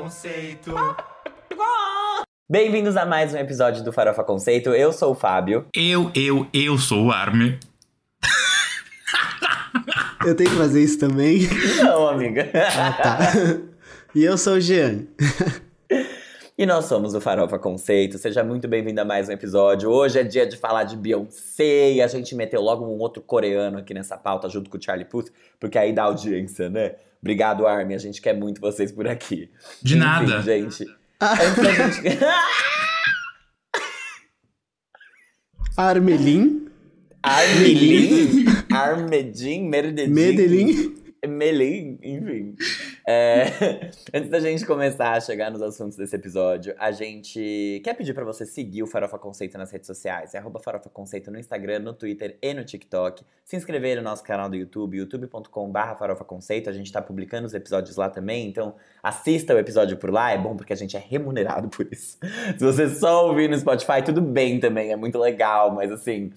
Conceito. Bem-vindos a mais um episódio do Farofa Conceito. Eu sou o Fábio. Eu, eu, eu sou o Arme. Eu tenho que fazer isso também? Não, amiga. Ah, tá. E eu sou o Jean. E nós somos o Farofa Conceito. Seja muito bem-vindo a mais um episódio. Hoje é dia de falar de Beyoncé e a gente meteu logo um outro coreano aqui nessa pauta junto com o Charlie Puth, porque aí dá audiência, né? Obrigado, Armin. A gente quer muito vocês por aqui. De Enfim, nada. gente. Ah. Antes gente... Armelin? Armelin? Armedin? Merdedim? Medelin? melei, enfim. É, antes da gente começar a chegar nos assuntos desse episódio, a gente quer pedir para você seguir o Farofa Conceito nas redes sociais. É @farofaconceito Farofa Conceito no Instagram, no Twitter e no TikTok. Se inscrever no nosso canal do YouTube, youtube.com.br Farofa Conceito. A gente tá publicando os episódios lá também, então assista o episódio por lá. É bom porque a gente é remunerado por isso. Se você só ouvir no Spotify, tudo bem também, é muito legal, mas assim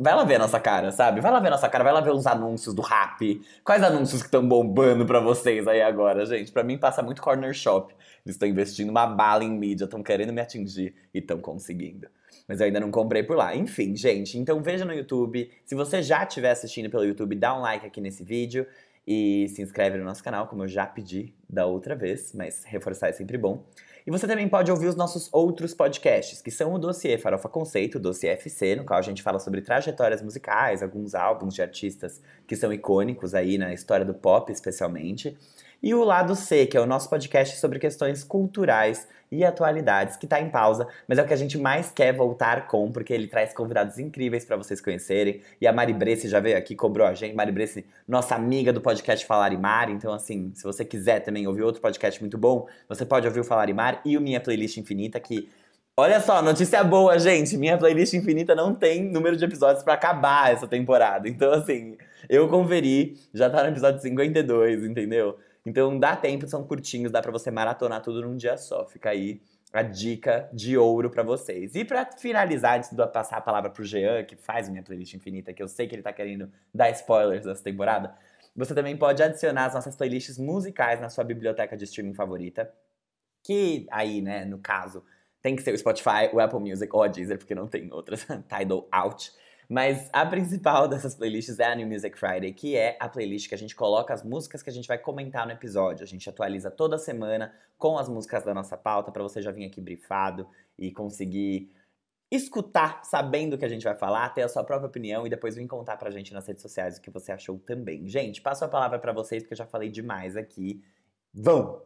Vai lá ver a nossa cara, sabe? Vai lá ver a nossa cara, vai lá ver os anúncios do rap. Quais anúncios que estão bombando para vocês aí agora, gente? Para mim passa muito corner shop. Eles estão investindo uma bala em mídia, estão querendo me atingir e estão conseguindo. Mas eu ainda não comprei por lá. Enfim, gente, então veja no YouTube. Se você já estiver assistindo pelo YouTube, dá um like aqui nesse vídeo e se inscreve no nosso canal, como eu já pedi da outra vez, mas reforçar é sempre bom. E você também pode ouvir os nossos outros podcasts, que são o Dossiê Farofa Conceito, o Dossiê FC, no qual a gente fala sobre trajetórias musicais, alguns álbuns de artistas que são icônicos aí na história do pop, especialmente. E o Lado C, que é o nosso podcast sobre questões culturais e atualidades, que está em pausa, mas é o que a gente mais quer voltar com, porque ele traz convidados incríveis para vocês conhecerem. E a Mari Bresse já veio aqui, cobrou a gente. Mari Bresse, nossa amiga do podcast Falar e Mar Então, assim, se você quiser também ouvir outro podcast muito bom, você pode ouvir o Falar e Mar e o Minha Playlist Infinita, que Olha só, notícia boa, gente. Minha playlist infinita não tem número de episódios para acabar essa temporada. Então, assim, eu conferi, já tá no episódio 52, entendeu? Então dá tempo, são curtinhos, dá para você maratonar tudo num dia só. Fica aí a dica de ouro para vocês. E para finalizar, antes de eu passar a palavra pro Jean, que faz minha playlist infinita, que eu sei que ele tá querendo dar spoilers dessa temporada, você também pode adicionar as nossas playlists musicais na sua biblioteca de streaming favorita, que aí, né, no caso, tem que ser o Spotify, o Apple Music ou a Deezer, porque não tem outras, Tidal out. Mas a principal dessas playlists é a New Music Friday, que é a playlist que a gente coloca as músicas que a gente vai comentar no episódio. A gente atualiza toda semana com as músicas da nossa pauta, para você já vir aqui brifado e conseguir escutar sabendo o que a gente vai falar, ter a sua própria opinião e depois vir contar pra gente nas redes sociais o que você achou também. Gente, passo a palavra para vocês porque eu já falei demais aqui. Vão!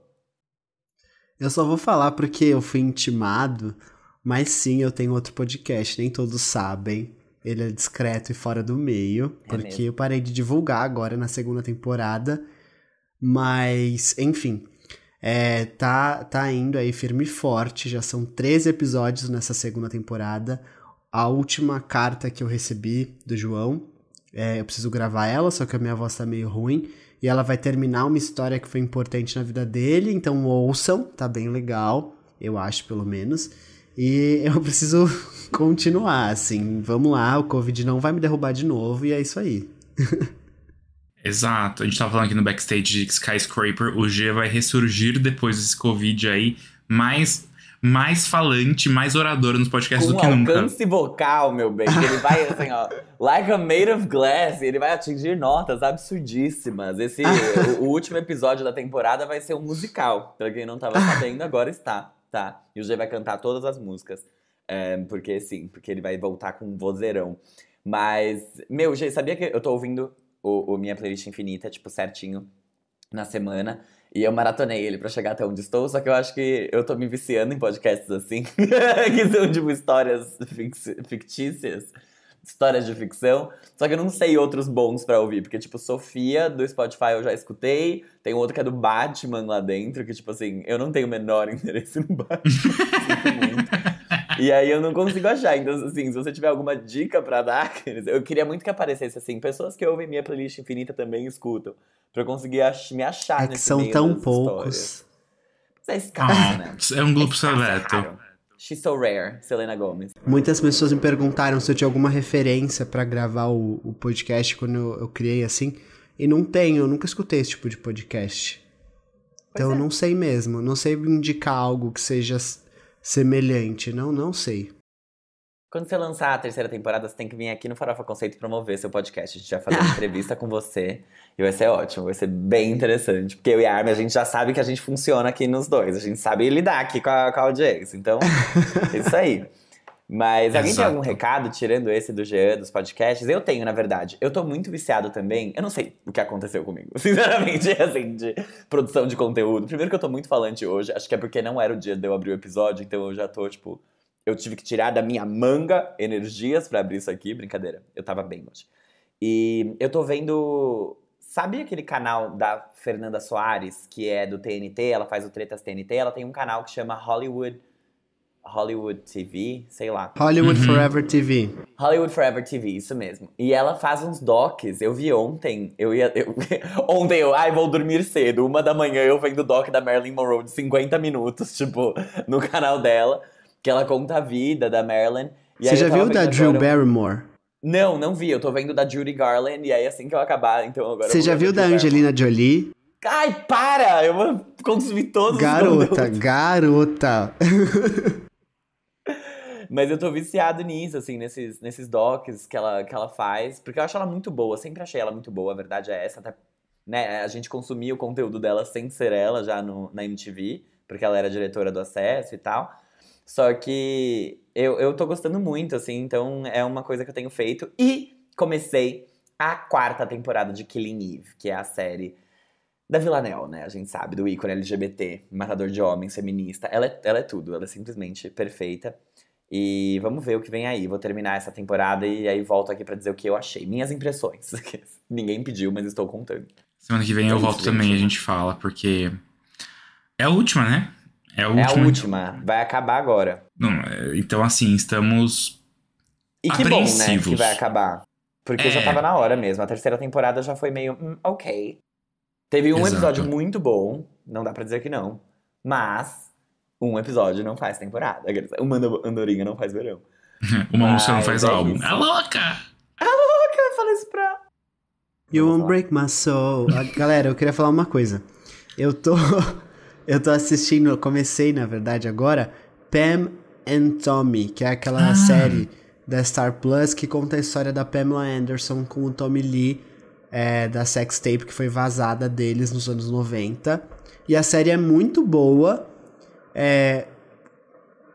Eu só vou falar porque eu fui intimado, mas sim, eu tenho outro podcast, nem todos sabem. Ele é discreto e fora do meio, é porque mesmo. eu parei de divulgar agora na segunda temporada. Mas, enfim, é, tá, tá indo aí firme e forte. Já são 13 episódios nessa segunda temporada. A última carta que eu recebi do João, é, eu preciso gravar ela, só que a minha voz tá meio ruim. E ela vai terminar uma história que foi importante na vida dele, então ouçam, tá bem legal, eu acho pelo menos. E eu preciso continuar, assim. Vamos lá, o Covid não vai me derrubar de novo e é isso aí. Exato. A gente tava falando aqui no backstage de Skyscraper, o G vai ressurgir depois desse Covid aí, mais, mais falante, mais orador nos podcasts Com do que nunca. Com alcance vocal, meu bem. Ele vai assim, ó, like a made of glass, ele vai atingir notas absurdíssimas. Esse, o, o último episódio da temporada vai ser um musical. Pra quem não tava sabendo, agora está tá? E o G vai cantar todas as músicas. porque sim, porque ele vai voltar com um vozeirão. Mas, meu, G, sabia que eu tô ouvindo o, o minha playlist infinita, tipo, certinho na semana. E eu maratonei ele para chegar até onde estou, só que eu acho que eu tô me viciando em podcasts assim, que são tipo histórias fictícias. histórias de ficção. Só que eu não sei outros bons para ouvir, porque, tipo, Sofia do Spotify eu já escutei, tem outro que é do Batman lá dentro, que, tipo assim, eu não tenho o menor interesse no Batman. E aí eu não consigo achar. Então, assim, se você tiver alguma dica para dar, eu queria muito que aparecesse assim. Pessoas que ouvem minha playlist infinita também escutam. Pra eu conseguir ach me achar é nesse que são tão poucos. Histórias. é escala, ah, né? É um grupo é seleto. She's So Rare, Selena Gomez. Muitas pessoas me perguntaram se eu tinha alguma referência para gravar o, o, podcast quando eu, eu, criei assim. E não tenho, eu nunca escutei esse tipo de podcast. Pois então é. eu não sei mesmo, não sei indicar algo que seja semelhante, não, não sei. Quando você lançar a terceira temporada, você tem que vir aqui no Farofa Conceito promover seu podcast. A gente vai fazer uma entrevista com você e vai ser ótimo, vai ser bem interessante. Porque eu e a Armin, a gente já sabe que a gente funciona aqui nos dois. A gente sabe lidar aqui com a, com a audiência. Então, é isso aí. Mas alguém Exato. tem algum recado, tirando esse do Jean, dos podcasts? Eu tenho, na verdade. Eu tô muito viciado também. Eu não sei o que aconteceu comigo, sinceramente, assim, de produção de conteúdo. Primeiro que eu tô muito falante hoje, acho que é porque não era o dia de eu abrir o episódio, então eu já tô, tipo. Eu tive que tirar da minha manga energias para abrir isso aqui. Brincadeira, eu tava bem hoje. E eu tô vendo Sabe aquele canal da Fernanda Soares, que é do TNT, ela faz o Tretas TNT, ela tem um canal que chama Hollywood Hollywood TV, sei lá. Hollywood uhum. Forever TV. Hollywood Forever TV, isso mesmo. E ela faz uns docs. Eu vi ontem, eu ia. Eu, ontem eu, ai, vou dormir cedo. Uma da manhã eu vendo o doc da Marilyn Monroe de 50 minutos, tipo, no canal dela, que ela conta a vida da Marilyn. Você já viu o da Drew Barrymore? Não, não vi. Eu tô vendo da Judy Garland e aí é assim que eu acabar, então agora. Você já viu da Angelina Jolie? Ai, para! Eu vou consumir todos garota, os Garota, garota! Mas eu tô viciado nisso, assim, nesses, nesses docs que ela, que ela faz. Porque eu acho ela muito boa, sempre achei ela muito boa, a verdade é essa. Até, né, a gente consumia o conteúdo dela sem ser ela já no, na MTV, porque ela era diretora do Acesso e tal. Só que eu, eu tô gostando muito, assim, então é uma coisa que eu tenho feito. E comecei a quarta temporada de Killing Eve, que é a série da Villanel, né? A gente sabe, do ícone LGBT, matador de homens, feminista. Ela é, ela é tudo, ela é simplesmente perfeita. E vamos ver o que vem aí. Vou terminar essa temporada e aí volto aqui para dizer o que eu achei. Minhas impressões. Ninguém pediu, mas estou contando. Semana que vem eu volto gente. também, a gente fala, porque. É a última, né? É a última. É a última. Vai acabar agora. Não, é, então, assim, estamos. E que bom, né? Que vai acabar. Porque é. já tava na hora mesmo. A terceira temporada já foi meio. Hmm, ok. Teve um Exato. episódio muito bom. Não dá pra dizer que não. Mas um episódio não faz temporada. Uma andorinha não faz verão. Uma música não faz é álbum. Isso. É louca! é louca! Fala isso pra. You won't break my soul. Galera, eu queria falar uma coisa. Eu tô. Eu tô assistindo, eu comecei, na verdade, agora, Pam and Tommy, que é aquela ah. série da Star Plus que conta a história da Pamela Anderson com o Tommy Lee, é, da sex tape que foi vazada deles nos anos 90. E a série é muito boa. É,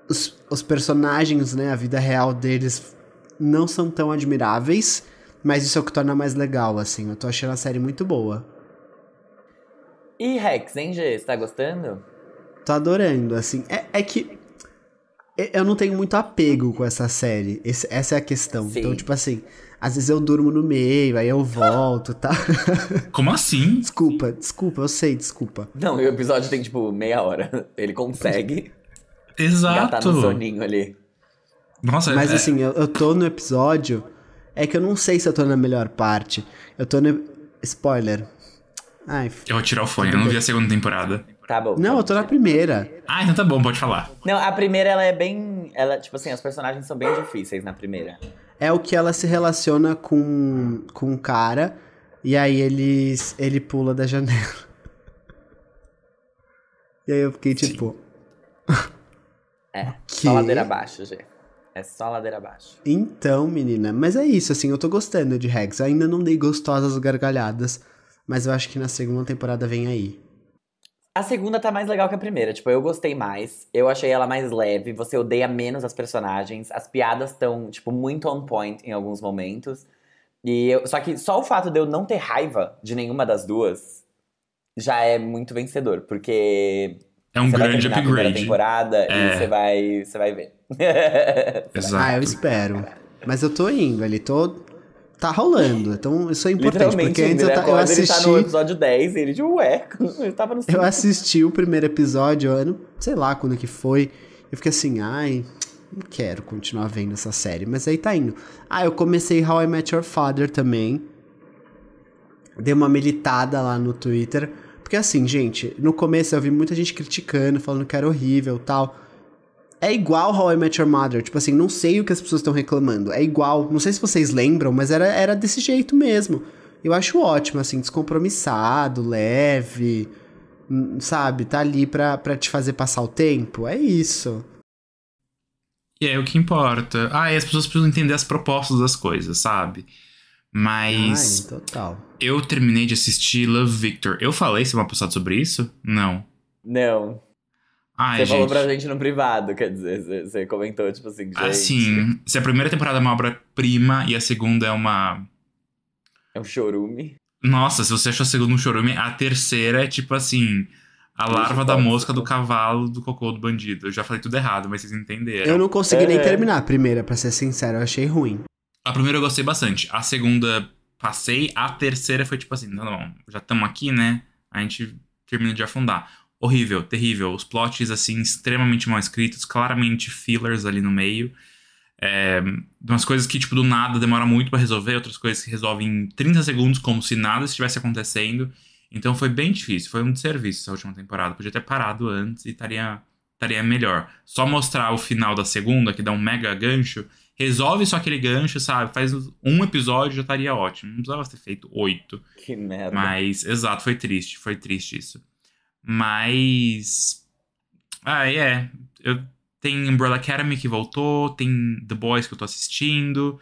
os, os personagens, né, a vida real deles não são tão admiráveis, mas isso é o que torna mais legal, assim. Eu tô achando a série muito boa. E Rex, hein, G? Você tá gostando? Tô adorando, assim. É, é que eu não tenho muito apego com essa série. Esse, essa é a questão. Então, Sim. Então, tipo assim, às vezes eu durmo no meio, aí eu volto, tá? Como assim? Desculpa, desculpa, eu sei, desculpa. Não, e o episódio tem tipo meia hora. Ele consegue. Exato. Tá no soninho ali. Nossa, Mas é... assim, eu, eu tô no episódio. É que eu não sei se eu tô na melhor parte. Eu tô no. Spoiler. Ai, eu vou tirar o fone, eu não vi a segunda temporada. Tá bom. Não, tá eu tô na primeira. Ah, então tá bom, pode falar. Não, a primeira ela é bem. Ela, tipo assim, os personagens são bem difíceis na primeira. É o que ela se relaciona com, com um cara, e aí eles, ele pula da janela. E aí eu fiquei tipo. é, que? só ladeira abaixo, Gê. É só ladeira abaixo. Então, menina, mas é isso, assim, eu tô gostando de Rex. Ainda não dei gostosas gargalhadas, mas eu acho que na segunda temporada vem aí. A segunda tá mais legal que a primeira. Tipo, eu gostei mais. Eu achei ela mais leve. Você odeia menos as personagens. As piadas estão, tipo, muito on point em alguns momentos. E eu, só que só o fato de eu não ter raiva de nenhuma das duas já é muito vencedor, porque é um você grande vai upgrade. A temporada é. e você vai, você vai ver. Exato. ah, eu espero. Mas eu tô indo ali, tô tá rolando. Então, isso é importante. Porque antes eu, eu assisti. Ele tá no episódio 10 e ele de tipo, ué, ele tava no Eu assisti o primeiro episódio, ano sei lá quando que foi. Eu fiquei assim, ai, não quero continuar vendo essa série. Mas aí tá indo. Ah, eu comecei How I Met Your Father também. Dei uma militada lá no Twitter. Porque assim, gente, no começo eu vi muita gente criticando, falando que era horrível tal. É igual How I Met Your Mother. Tipo assim, não sei o que as pessoas estão reclamando. É igual. Não sei se vocês lembram, mas era, era desse jeito mesmo. Eu acho ótimo, assim, descompromissado, leve. Hum, sabe? Tá ali pra, pra te fazer passar o tempo. É isso. E é o que importa. Ah, e as pessoas precisam entender as propostas das coisas, sabe? Mas. Ai, total. Eu terminei de assistir Love Victor. Eu falei semana passada sobre isso? Não. Não. Ai, você gente. falou pra gente no privado, quer dizer, você comentou, tipo assim, ah, gente... Assim, se a primeira temporada é uma obra-prima e a segunda é uma... É um chorume. Nossa, se você achou a segunda um chorume, a terceira é tipo assim... A larva da mosca, do cavalo, do cocô do bandido. Eu já falei tudo errado, mas vocês entenderam. Eu não consegui é. nem terminar a primeira, pra ser sincero. Eu achei ruim. A primeira eu gostei bastante. A segunda passei. A terceira foi tipo assim: não, não já estamos aqui, né? A gente termina de afundar horrível, terrível. Os plots, assim, extremamente mal escritos, claramente fillers ali no meio. É, umas coisas que, tipo, do nada demora muito para resolver, outras coisas que resolvem em 30 segundos, como se nada estivesse acontecendo. Então foi bem difícil, foi um desserviço essa última temporada. Podia ter parado antes e estaria, estaria melhor. Só mostrar o final da segunda, que dá um mega gancho, resolve só aquele gancho, sabe? Faz um episódio já estaria ótimo. Não precisava ter feito oito. Que merda. Mas, exato, foi triste, foi triste isso. Mas. Ah, é. Eu, tem Umbrella Academy que voltou, tem The Boys que eu tô assistindo.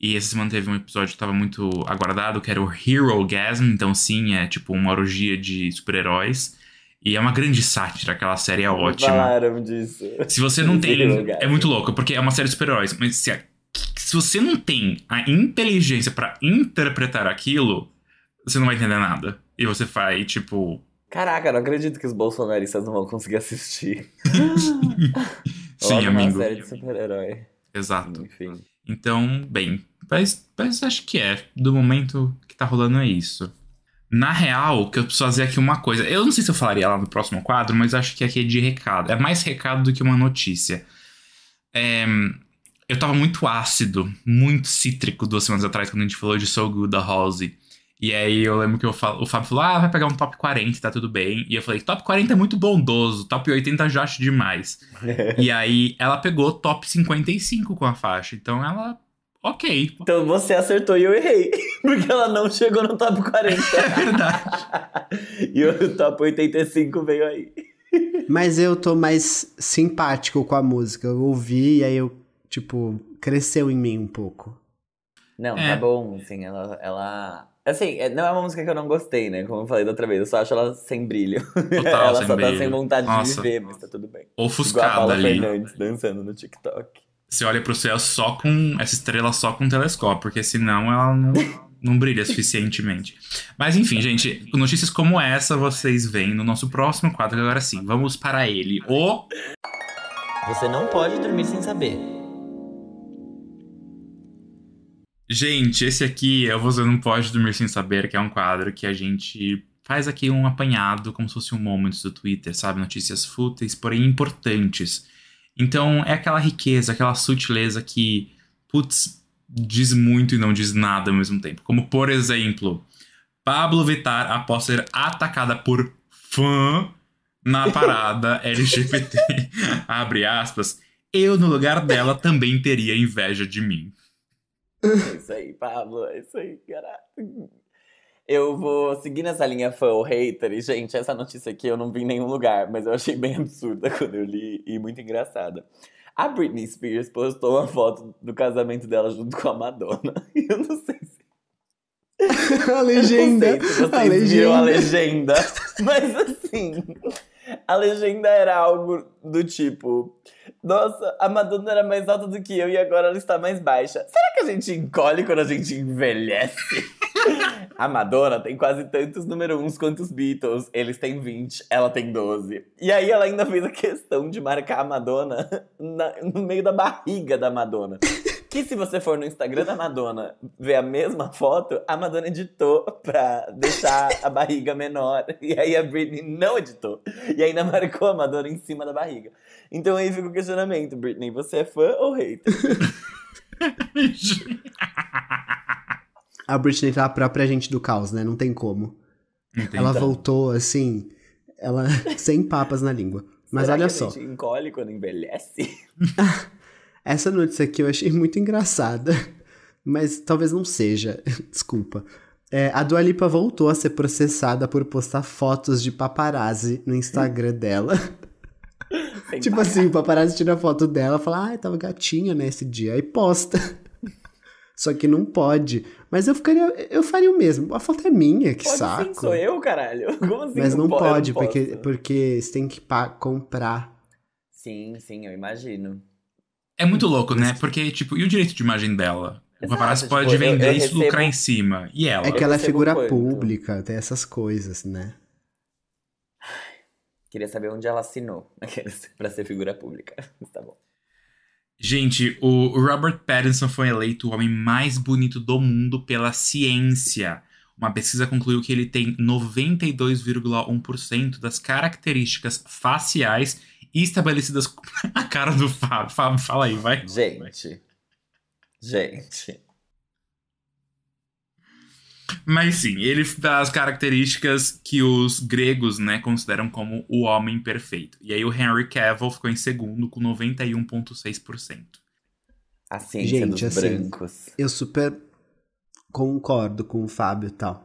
E essa semana teve um episódio que tava muito aguardado, que era o Hero Gasm. Então, sim, é tipo uma orgia de super-heróis. E é uma grande sátira, aquela série é ótima. Falaram disso. Se você não tem. É muito louco, porque é uma série de super-heróis. Mas se, a, se você não tem a inteligência para interpretar aquilo, você não vai entender nada. E você vai, tipo, Caraca, não acredito que os bolsonaristas não vão conseguir assistir. Sim, Logo amigo. Uma série de super-herói. Exato. Enfim. Então, bem, mas, mas acho que é. Do momento que tá rolando é isso. Na real, que eu preciso fazer aqui é uma coisa. Eu não sei se eu falaria lá no próximo quadro, mas acho que aqui é de recado. É mais recado do que uma notícia. É, eu tava muito ácido, muito cítrico duas semanas atrás quando a gente falou de Soul Good da Halsey. E aí eu lembro que eu falo, o Fábio falou: ah, vai pegar um top 40, tá tudo bem. E eu falei: top 40 é muito bondoso, top 80 já acho demais. e aí ela pegou top 55 com a faixa. Então ela. Ok. Então você acertou e eu errei. Porque ela não chegou no top 40. é verdade. e o top 85 veio aí. Mas eu tô mais simpático com a música. Eu ouvi e aí eu, tipo, cresceu em mim um pouco. Não, é. tá bom, assim, ela, ela Assim, é, não é uma música que eu não gostei, né? Como eu falei da outra vez, eu só acho ela sem brilho. Total, ela sem só brilho. tá sem vontade Nossa. de viver, mas tá tudo bem. Ofuscada Igual a O ali. Fernandes dançando no TikTok. Você olha pro céu só com. Essa estrela só com um telescópio, porque senão ela não, não brilha suficientemente. Mas enfim, gente, notícias como essa vocês veem no nosso próximo quadro. Agora sim, vamos para ele. O. Você não pode dormir sem saber. Gente, esse aqui é o Você Não Pode Dormir Sem Saber, que é um quadro que a gente faz aqui um apanhado, como se fosse um momento do Twitter, sabe? Notícias fúteis, porém importantes. Então, é aquela riqueza, aquela sutileza que, putz, diz muito e não diz nada ao mesmo tempo. Como, por exemplo, Pablo Vittar após ser atacada por fã na parada LGBT, abre aspas, eu no lugar dela também teria inveja de mim. É isso aí, Pablo. É isso aí, caralho. Eu vou seguir nessa linha fã ou hater. E, gente, essa notícia aqui eu não vi em nenhum lugar, mas eu achei bem absurda quando eu li e muito engraçada. A Britney Spears postou uma foto do casamento dela junto com a Madonna. E eu não sei se. a legenda. Eu não sei se vocês a legenda. viram a legenda. Mas assim. A legenda era algo do tipo. Nossa, a Madonna era mais alta do que eu e agora ela está mais baixa. Será que a gente encolhe quando a gente envelhece? a Madonna tem quase tantos número uns quanto os Beatles. Eles têm 20, ela tem 12. E aí ela ainda fez a questão de marcar a Madonna na, no meio da barriga da Madonna. Que se você for no Instagram da Madonna ver a mesma foto, a Madonna editou pra deixar a barriga menor. E aí a Britney não editou. E ainda marcou a Madonna em cima da barriga. Então aí fica o questionamento, Britney, você é fã ou hater? a Britney tá a própria gente do caos, né? Não tem como. Entendi. Ela voltou assim, ela sem papas na língua. Mas Será olha que a só. Gente encolhe quando envelhece? Essa notícia aqui eu achei muito engraçada, mas talvez não seja, desculpa. É, a Dua Lipa voltou a ser processada por postar fotos de paparazzi no Instagram dela. Sem tipo parar. assim, o paparazzi tira a foto dela, fala, ah, tava gatinha nesse né, dia, aí posta. Só que não pode. Mas eu ficaria. Eu faria o mesmo. A foto é minha, que pode saco. Sim, sou eu, caralho. Como assim? Mas não, pode, porque, porque você tem que comprar. Sim, sim, eu imagino. É muito hum, louco, né? Porque, tipo, e o direito de imagem dela? O Exato, tipo, pode vender e isso lucrar em cima. E ela? É que ela é figura um pública, tem essas coisas, né? Queria saber onde ela assinou pra ser figura pública. Mas tá bom. Gente, o Robert Pattinson foi eleito o homem mais bonito do mundo pela ciência. Uma pesquisa concluiu que ele tem 92,1% das características faciais estabelecidas. A cara do Fábio. Fábio, fala aí, vai. Gente. Gente. Mas sim, ele dá as características que os gregos, né, consideram como o homem perfeito. E aí o Henry Cavill ficou em segundo com 91.6%. Assim, Gente, dos assim, brancos. Eu super concordo com o Fábio e tal.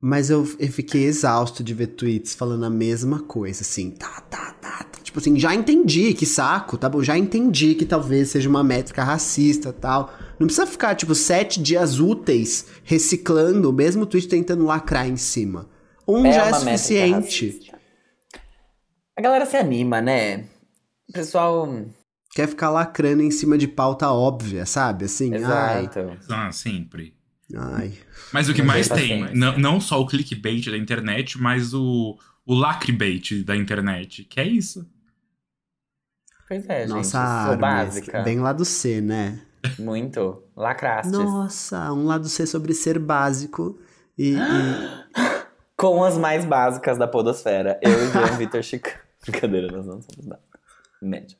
Mas eu, eu, fiquei exausto de ver tweets falando a mesma coisa, assim, tá, tá, tá, tá. Tipo assim, já entendi, que saco, tá bom? Já entendi que talvez seja uma métrica racista tal. Não precisa ficar, tipo, sete dias úteis reciclando o mesmo tweet tentando lacrar em cima. Um é já é suficiente. A galera se anima, né? O pessoal quer ficar lacrando em cima de pauta óbvia, sabe? Assim, Exato. ai. Ah, sempre. Ai. Mas o que mais tem, assim, não, assim. não só o clickbait da internet, mas o, o lacrebait da internet, que é isso. Pois é, Nossa, gente. Nossa, básica. bem lá do C, né? Muito. Lacraste. Nossa, um lado C sobre ser básico e... e... Com as mais básicas da podosfera. Eu e o Vitor Chica. Brincadeira, nós não somos nada. Média.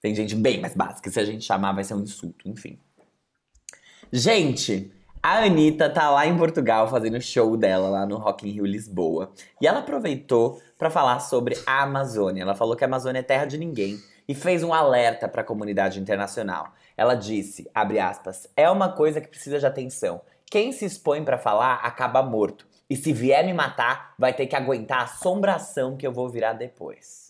Tem gente bem mais básica. Se a gente chamar, vai ser um insulto, enfim. Gente, a Anitta tá lá em Portugal fazendo show dela lá no Rock in Rio Lisboa. E ela aproveitou para falar sobre a Amazônia. Ela falou que a Amazônia é terra de ninguém e fez um alerta para a comunidade internacional. Ela disse, abre aspas, é uma coisa que precisa de atenção. Quem se expõe para falar acaba morto. E se vier me matar, vai ter que aguentar a assombração que eu vou virar depois.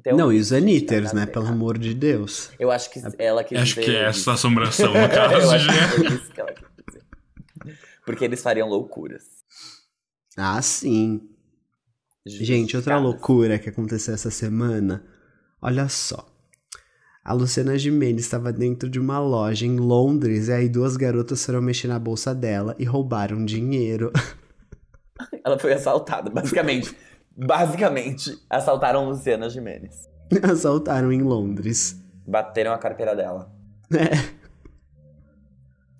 Então, não, e os Anitters, né? Pelo amor de Deus. Eu acho que é, ela quis Acho que é essa assombração, no caso, eu é que Ela... Porque eles fariam loucuras. Ah, sim. Gente, outra loucura que aconteceu essa semana. Olha só. A Luciana Gimenez estava dentro de uma loja em Londres e aí duas garotas foram mexer na bolsa dela e roubaram dinheiro. Ela foi assaltada, basicamente. Basicamente, assaltaram Luciana Jimenez. Assaltaram em Londres. Bateram a carteira dela. É.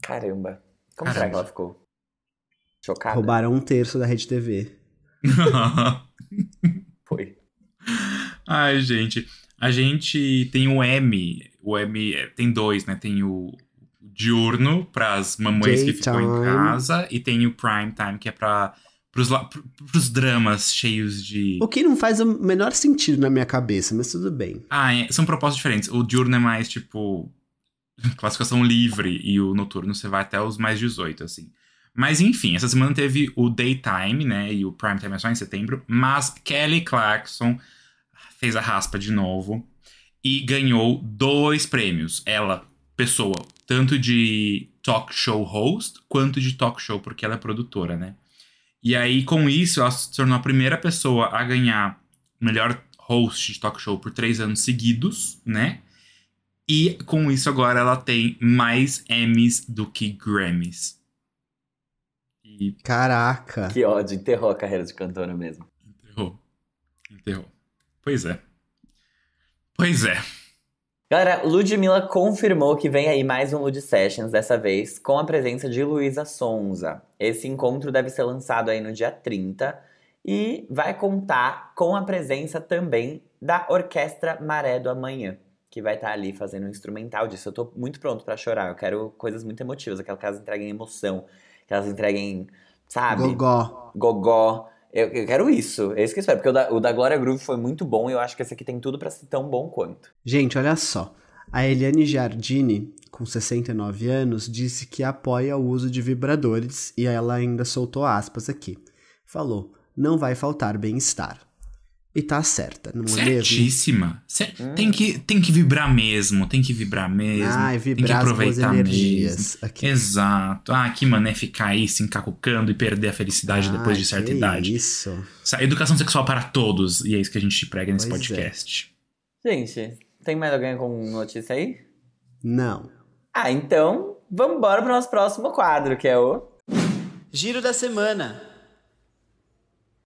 Caramba. Como será que ela ficou? Chocada. Roubaram um terço da Rede TV. Foi. Ai, gente. A gente tem o M. O M é, tem dois, né? Tem o diurno para as mamães que ficam em casa e tem o prime time que é para pros, pros dramas cheios de. O que não faz o menor sentido na minha cabeça, mas tudo bem. Ah, é, são propostas diferentes. O diurno é mais tipo. classificação livre e o noturno você vai até os mais 18, assim. Mas enfim, essa semana teve o Daytime, né? E o Prime Time é só em setembro. Mas Kelly Clarkson fez a raspa de novo e ganhou dois prêmios. Ela, pessoa, tanto de talk show host quanto de talk show, porque ela é produtora, né? E aí, com isso, ela se tornou a primeira pessoa a ganhar melhor host de talk show por três anos seguidos, né? E com isso agora ela tem mais Emmys do que Grammys. E... Caraca! Que ódio, enterrou a carreira de cantora mesmo. Enterrou. Enterrou. Pois é. Pois é. Galera, Ludmilla confirmou que vem aí mais um Lud Sessions, dessa vez com a presença de Luísa Sonza. Esse encontro deve ser lançado aí no dia 30 e vai contar com a presença também da Orquestra Maré do Amanhã, que vai estar tá ali fazendo um instrumental disso. Eu tô muito pronto para chorar, eu quero coisas muito emotivas, aquelas que elas entreguem emoção, que elas entreguem, sabe? Gogó. Gogó. Eu, eu, quero isso. É isso que eu espero. Porque o da, o da Glória Groove foi muito bom e eu acho que esse aqui tem tudo para ser tão bom quanto. Gente, olha só. A Eliane Giardini, com 69 anos, disse que apoia o uso de vibradores e ela ainda soltou aspas aqui. Falou: não vai faltar bem-estar e tá certa, não é Certíssima. Tem, que, tem que vibrar mesmo, tem que vibrar mesmo. vibrar tem que aproveitar energias mesmo. Aqui. Exato. Ah, que mané ficar aí se encacucando e perder a felicidade ah, depois de certa idade. Isso. Educação sexual para todos, e é isso que a gente prega nesse pois é. podcast. É. Gente, tem mais alguém com notícia aí? Não. Ah, então vamos embora pro nosso próximo quadro, que é o Giro da Semana.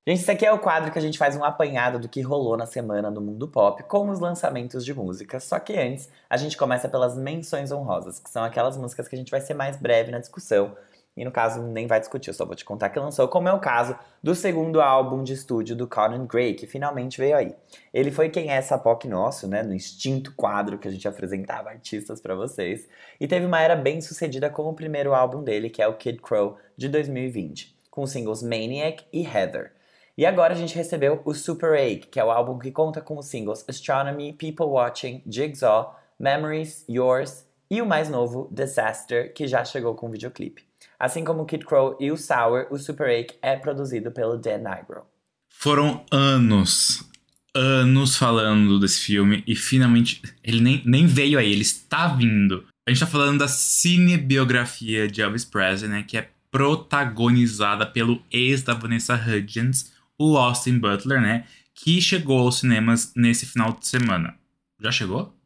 Gente, esse aqui é o quadro que a gente faz um apanhado do que rolou na semana no mundo pop com os lançamentos de música. Só que antes, a gente começa pelas menções honrosas, que são aquelas músicas que a gente vai ser mais breve na discussão. E no caso, nem vai discutir, eu só vou te contar que lançou, como é o caso do segundo álbum de estúdio do Conan Gray, que finalmente veio aí. Ele foi quem é essa POC nosso, né? No extinto quadro que a gente apresentava artistas para vocês. E teve uma era bem sucedida com o primeiro álbum dele, que é o Kid Crow, de 2020, com os singles Maniac e Heather. E agora a gente recebeu o Super Ache, que é o álbum que conta com os singles Astronomy, People Watching, Jigsaw, Memories, Yours e o mais novo, Disaster, que já chegou com o videoclipe. Assim como Kid Crow e o Sour, o Super Ache é produzido pelo Dan Nigro. Foram anos, anos falando desse filme e finalmente ele nem, nem veio aí, ele está vindo. A gente está falando da cinebiografia de Elvis Presley, né, que é protagonizada pelo ex da Vanessa Hudgens, o Austin Butler, né? Que chegou aos cinemas nesse final de semana. Já chegou?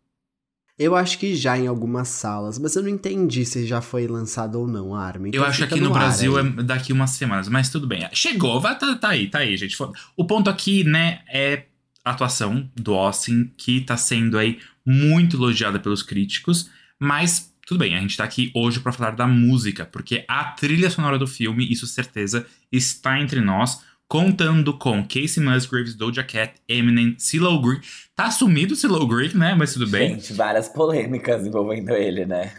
Eu acho que já em algumas salas, mas eu não entendi se já foi lançado ou não, Armin. Então eu acho que aqui no, no Brasil ar, é daqui umas semanas, mas tudo bem. Chegou, vai, tá, tá aí, tá aí, gente. O ponto aqui, né, é a atuação do Austin, que tá sendo aí muito elogiada pelos críticos, mas tudo bem, a gente tá aqui hoje para falar da música, porque a trilha sonora do filme, isso certeza, está entre nós contando com Casey Musgraves, Doja Cat, Eminem, CeeLo Green. Tá sumido o CeeLo Green, né? Mas tudo bem. Gente, várias polêmicas envolvendo ele, né?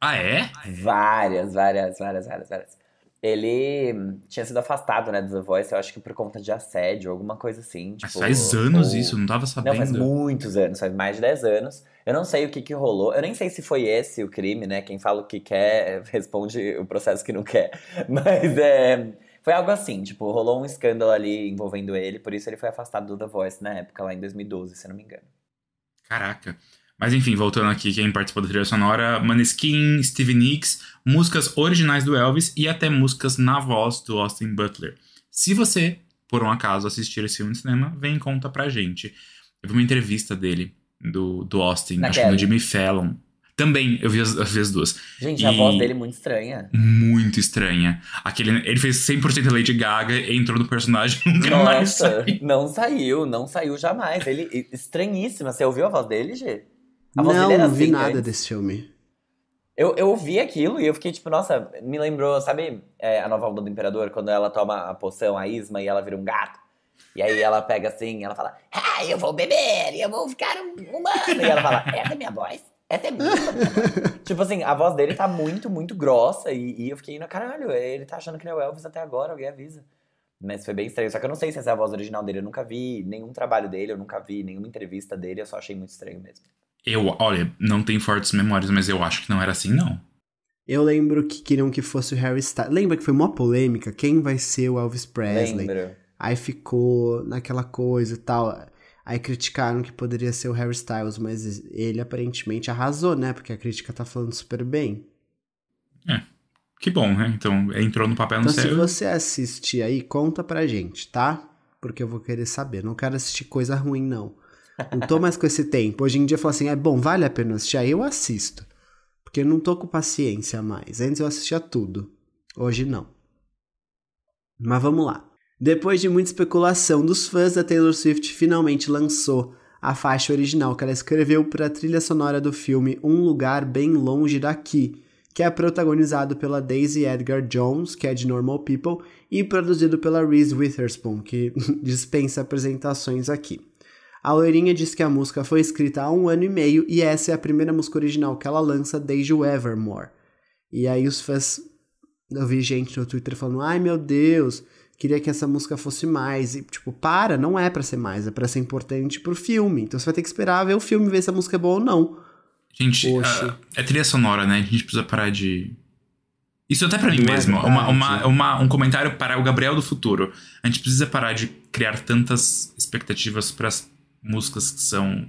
Ah, é? Várias, várias, várias, várias, várias. Ele hum, tinha sido afastado, né, do The Voice, eu acho que por conta de assédio, alguma coisa assim. Tipo, Mas faz anos ou... isso, não tava sabendo. Não, faz muitos anos, faz mais de 10 anos. Eu não sei o que que rolou, eu nem sei se foi esse o crime, né, quem fala o que quer responde o processo que não quer. Mas é foi algo assim, tipo, rolou um escândalo ali envolvendo ele, por isso ele foi afastado do The Voice na época, lá em 2012, se não me engano. Caraca. Mas enfim, voltando aqui, quem participou da trilha sonora, Maneskin, Steve Nicks, músicas originais do Elvis e até músicas na voz do Austin Butler. Se você, por um acaso, assistir esse filme no cinema, vem e conta pra gente. Eu vi uma entrevista dele, do, do Austin, na acho que no Jimmy Fallon. Também, eu vi as, vi as duas. Gente, e... a voz dele é muito estranha. Muito estranha. Aquele, ele fez 100% Lady Gaga, entrou no personagem nunca Nossa, mais saiu. Não saiu, não saiu jamais. Ele, estranhíssima. Você ouviu a voz dele, Gê? A voz não, dele não vi assim, nada antes. desse filme. Eu, eu ouvi aquilo e eu fiquei tipo, nossa, me lembrou, sabe é, a nova onda do Imperador? Quando ela toma a poção, a Isma, e ela vira um gato. E aí ela pega assim, ela fala, ah, eu vou beber, eu vou ficar um humano. E ela fala, essa é minha voz. Essa é muito... tipo assim, a voz dele tá muito, muito grossa. E, e eu fiquei, caralho, ele tá achando que não é o Elvis até agora, alguém avisa. Mas foi bem estranho. Só que eu não sei se essa é a voz original dele. Eu nunca vi nenhum trabalho dele, eu nunca vi nenhuma entrevista dele. Eu só achei muito estranho mesmo. Eu, olha, não tenho fortes memórias, mas eu acho que não era assim, não. Eu lembro que queriam que fosse o Harry Styles. Lembra que foi uma polêmica? Quem vai ser o Elvis Presley? Lembro. Aí ficou naquela coisa e tal. Aí criticaram que poderia ser o Harry Styles, mas ele aparentemente arrasou, né? Porque a crítica tá falando super bem. É. Que bom, né? Então, entrou no papel então, no sério. Se você assistir aí, conta pra gente, tá? Porque eu vou querer saber. Não quero assistir coisa ruim, não. Não tô mais com esse tempo. Hoje em dia eu falo assim: é bom, vale a pena assistir. Aí eu assisto. Porque eu não tô com paciência mais. Antes eu assistia tudo. Hoje não. Mas vamos lá. Depois de muita especulação dos fãs, a Taylor Swift finalmente lançou a faixa original que ela escreveu para a trilha sonora do filme Um Lugar Bem Longe Daqui, que é protagonizado pela Daisy Edgar Jones, que é de Normal People, e produzido pela Reese Witherspoon, que dispensa apresentações aqui. A loirinha diz que a música foi escrita há um ano e meio e essa é a primeira música original que ela lança desde o Evermore. E aí os fãs. Eu vi gente no Twitter falando: ai meu Deus, queria que essa música fosse mais. E, tipo, para, não é para ser mais, é para ser importante pro filme. Então você vai ter que esperar ver o filme, ver se a música é boa ou não. Gente, é trilha sonora, né? A gente precisa parar de. Isso até para mim mesmo. É uma, uma, uma, um comentário para o Gabriel do futuro. A gente precisa parar de criar tantas expectativas para as músicas que são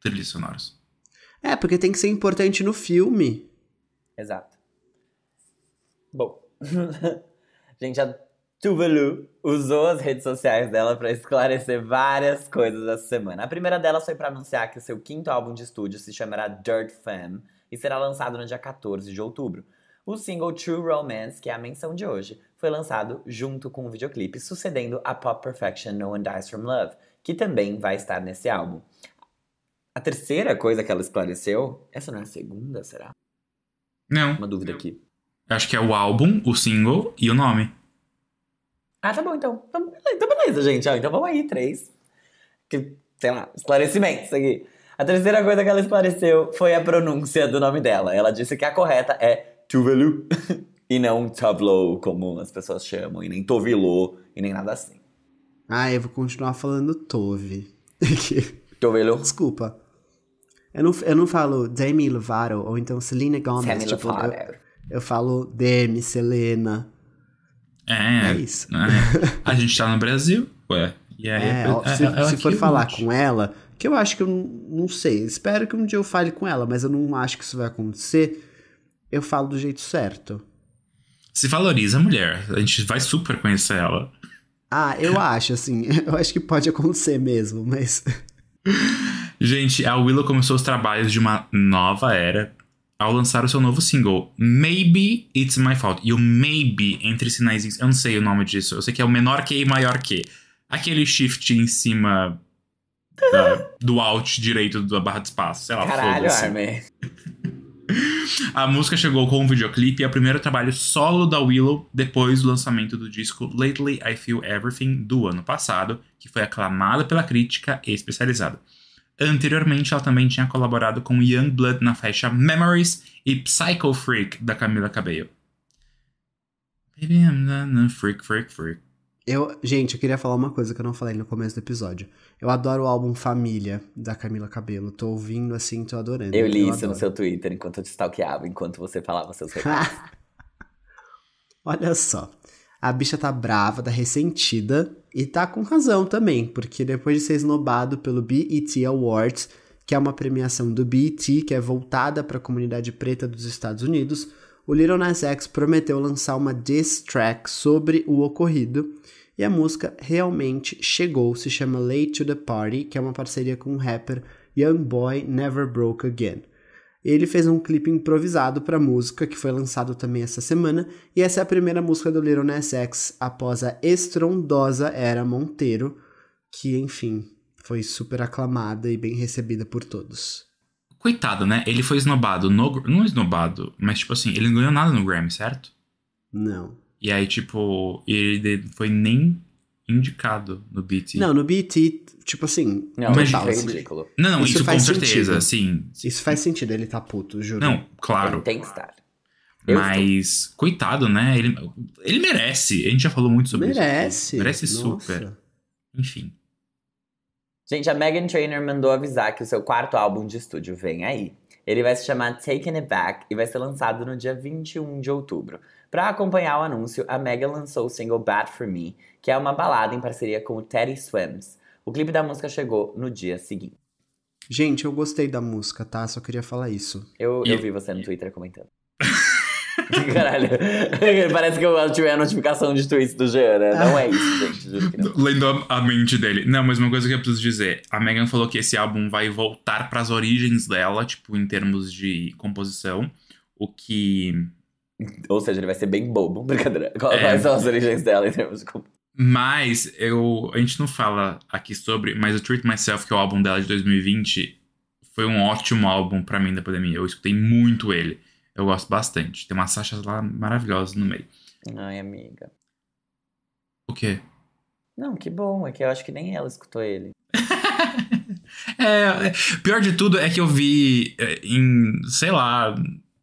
trilhas sonoras. É, porque tem que ser importante no filme. Exato. Bom, a gente já Tuvalu usou as redes sociais dela para esclarecer várias coisas essa semana. A primeira delas foi para anunciar que seu quinto álbum de estúdio se chamará Dirt Femme e será lançado no dia 14 de outubro. O single True Romance, que é a menção de hoje, foi lançado junto com o videoclipe, sucedendo a pop perfection No One Dies From Love, que também vai estar nesse álbum. A terceira coisa que ela esclareceu, essa não é a segunda, será? Não. Uma dúvida não. aqui. acho que é o álbum, o single e o nome. Ah, tá bom, então. Tá então, beleza, gente. Ó, então vamos aí, três. Que, sei lá, esclarecimentos aqui. A terceira coisa que ela esclareceu foi a pronúncia do nome dela. Ela disse que a correta é Tuvalu e não Tavlo, como as pessoas chamam, e nem Tovilô, e nem nada assim. Ah, eu vou continuar falando Tove. Tovelo. Desculpa. Eu não, eu não falo Demi Lovato ou então Selena Gomez. Selena tipo, eu, eu falo Demi, Selena. É, é, é isso. É. A gente tá no Brasil, ué. E aí, é, é, se, é, é, se for falar com ela, que eu acho que eu não sei, espero que um dia eu fale com ela, mas eu não acho que isso vai acontecer, eu falo do jeito certo. Se valoriza a mulher, a gente vai super conhecer ela. Ah, eu acho, assim, eu acho que pode acontecer mesmo, mas. Gente, a Willow começou os trabalhos de uma nova era ao lançar o seu novo single, Maybe It's My Fault. E o maybe entre sinais, eu não sei o nome disso, eu sei que é o menor que e maior que. Aquele shift em cima da, do alt direito da barra de espaço, sei lá, Caralho, Armin. a música chegou com um videoclipe e é o primeiro trabalho solo da Willow depois do lançamento do disco Lately I Feel Everything do ano passado, que foi aclamado pela crítica especializada. Anteriormente, ela também tinha colaborado com Youngblood na faixa Memories e Psycho Freak, da Camila Cabello. Baby, I'm freak, freak, freak. Eu, gente, eu queria falar uma coisa que eu não falei no começo do episódio. Eu adoro o álbum Família, da Camila Cabello. Tô ouvindo assim, tô adorando. Eu li eu isso adoro. no seu Twitter enquanto eu te stalkeava, enquanto você falava seus recados. Olha só. A bicha tá brava, tá ressentida e tá com razão também, porque depois de ser esnobado pelo BET Awards, que é uma premiação do BET que é voltada para a comunidade preta dos Estados Unidos, o Little Nas X prometeu lançar uma diss track sobre o ocorrido e a música realmente chegou, se chama Late to the Party, que é uma parceria com o rapper Young Boy Never Broke Again ele fez um clipe improvisado para a música, que foi lançado também essa semana, e essa é a primeira música do Little Ness X após a estrondosa Era Monteiro, que, enfim, foi super aclamada e bem recebida por todos. Coitado, né? Ele foi esnobado no... Não esnobado, mas, tipo assim, ele não ganhou nada no Grammy, certo? Não. E aí, tipo, ele foi nem indicado no BT. Não, no BT, tipo assim. Não, mas total, é assim. ridículo. Não, não, isso, isso com certeza, sim. Isso faz sentido ele tá puto, juro. Não, claro. Ele tem que estar. Eu mas, estou. coitado, né? Ele, ele merece. A gente já falou muito sobre merece. isso. Merece. Merece super. Enfim. Gente, a Megan Trainor mandou avisar que o seu quarto álbum de estúdio vem aí. Ele vai se chamar Taking It Back e vai ser lançado no dia 21 de outubro. Para acompanhar o anúncio, a Megan lançou o single Bad For Me, que é uma balada em parceria com o Teddy Swims. O clipe da música chegou no dia seguinte. Gente, eu gostei da música, tá? Só queria falar isso. Eu, eu vi você no Twitter comentando. Caralho. Parece que eu tive a notificação de tweets do Jean, né? Não é isso, gente. Lendo a mente dele. Não, mas uma coisa que eu preciso dizer. A Megan falou que esse álbum vai voltar para as origens dela, tipo, em termos de composição. O que ou seja, ele vai ser bem bobo. Brincadeira. É. Quais é. são as origens dela em termos de. Mas eu, a gente não fala aqui sobre, mas o Treat Myself, que é o álbum dela de 2020, foi um ótimo álbum para mim da pandemia. Eu escutei muito ele. Eu gosto bastante. Tem umas sachas lá maravilhosas no meio. Ai, amiga. O quê? Não, que bom. É que eu acho que nem ela escutou ele. É, é, pior de tudo é que eu vi é, em, sei lá,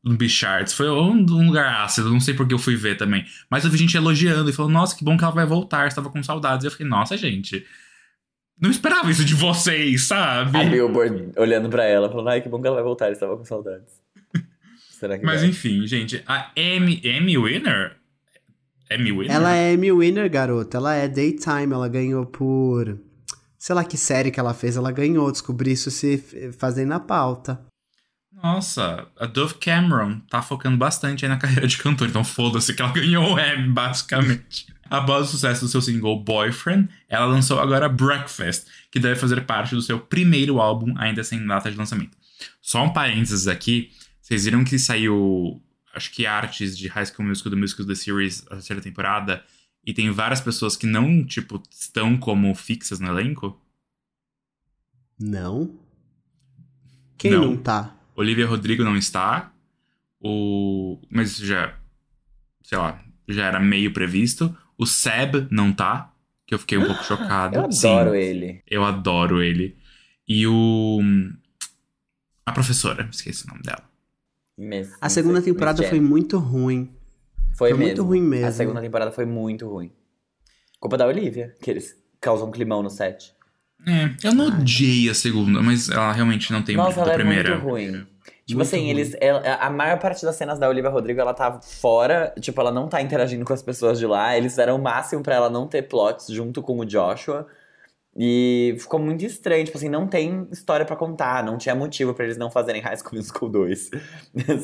no Bicharts. Foi um, lugar ácido, não sei porque eu fui ver também. Mas eu vi gente elogiando e falou, nossa, que bom que ela vai voltar, estava com saudades. E eu fiquei, nossa, gente. Não esperava isso de vocês, sabe? A Billboard olhando para ela, falando, ai, que bom que ela vai voltar, estava com saudades. Será que Mas vai? enfim, gente, a Amy, Amy Winner. Amy Winner? Ela é Amy Winner, garota. Ela é Daytime, ela ganhou por sei lá que série que ela fez, ela ganhou. Descobri isso se fazendo a pauta. Nossa, a Dove Cameron tá focando bastante aí na carreira de cantor, então foda-se que ela ganhou o Emmy, basicamente. Após o sucesso do seu single Boyfriend, ela lançou agora Breakfast, que deve fazer parte do seu primeiro álbum, ainda sem data de lançamento. Só um parênteses aqui, vocês viram que saiu, acho que artes de High School Musical do Musical The Series, a terceira temporada, e tem várias pessoas que não, tipo, estão como fixas no elenco? Não. Quem não, não tá? Olivia Rodrigo não está. O... Mas isso já. Sei lá, já era meio previsto. O Seb não tá, que eu fiquei um pouco ah, chocado. Eu adoro Sim, ele. Eu adoro ele. E o. A professora, esqueci o nome dela. Mesmo, a segunda sei, temporada foi muito ruim. Foi, foi muito ruim mesmo. A segunda temporada foi muito ruim. Culpa da Olivia, que eles causam um climão no set. É, eu não odiei a segunda, mas ela realmente não tem Nossa, muito da é primeira. É muito ruim. Tipo muito assim, ruim. eles. Ela, a maior parte das cenas da Olivia Rodrigo, ela tá fora, tipo, ela não tá interagindo com as pessoas de lá. Eles eram o máximo para ela não ter plots junto com o Joshua. E ficou muito estranho, tipo assim, não tem história para contar, não tinha motivo para eles não fazerem High School Musical 2,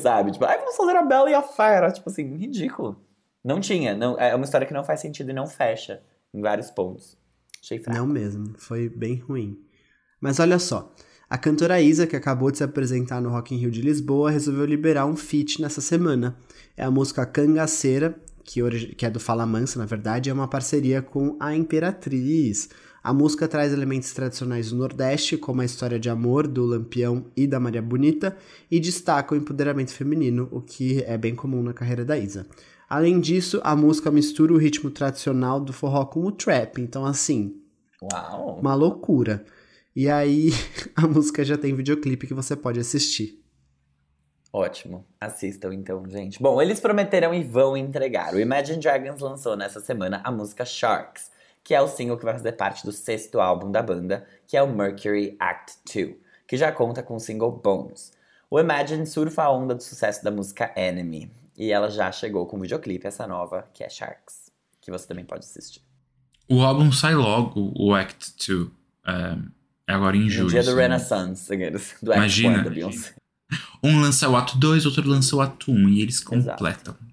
sabe? Tipo, ai, vamos fazer a Bela e a Fera, tipo assim, ridículo. Não tinha, não, é uma história que não faz sentido e não fecha em vários pontos. Achei fraco. Não mesmo, foi bem ruim. Mas olha só, a cantora Isa, que acabou de se apresentar no Rock in Rio de Lisboa, resolveu liberar um feat nessa semana. É a música Cangaceira, que, que é do Fala Mansa, na verdade, é uma parceria com a Imperatriz. A música traz elementos tradicionais do Nordeste, como a história de amor do Lampião e da Maria Bonita, e destaca o empoderamento feminino, o que é bem comum na carreira da Isa. Além disso, a música mistura o ritmo tradicional do forró com o trap, então assim, Uau. uma loucura. E aí a música já tem videoclipe que você pode assistir. Ótimo. Assistam então, gente. Bom, eles prometeram e vão entregar. O Imagine Dragons lançou nessa semana a música Sharks, que é o single que vai fazer parte do sexto álbum da banda, que é o Mercury Act 2, que já conta com o single Bones. O Imagine surfa a onda do sucesso da música Enemy, e ela já chegou com o videoclipe, essa nova, que é Sharks, que você também pode assistir. O álbum sai logo, o Act 2. É eh, agora em julho. No dia do né? Renaissance, do Imagina. Act 1, um lança o ato 2, outro lança o ato 1, um, e eles completam. Exato.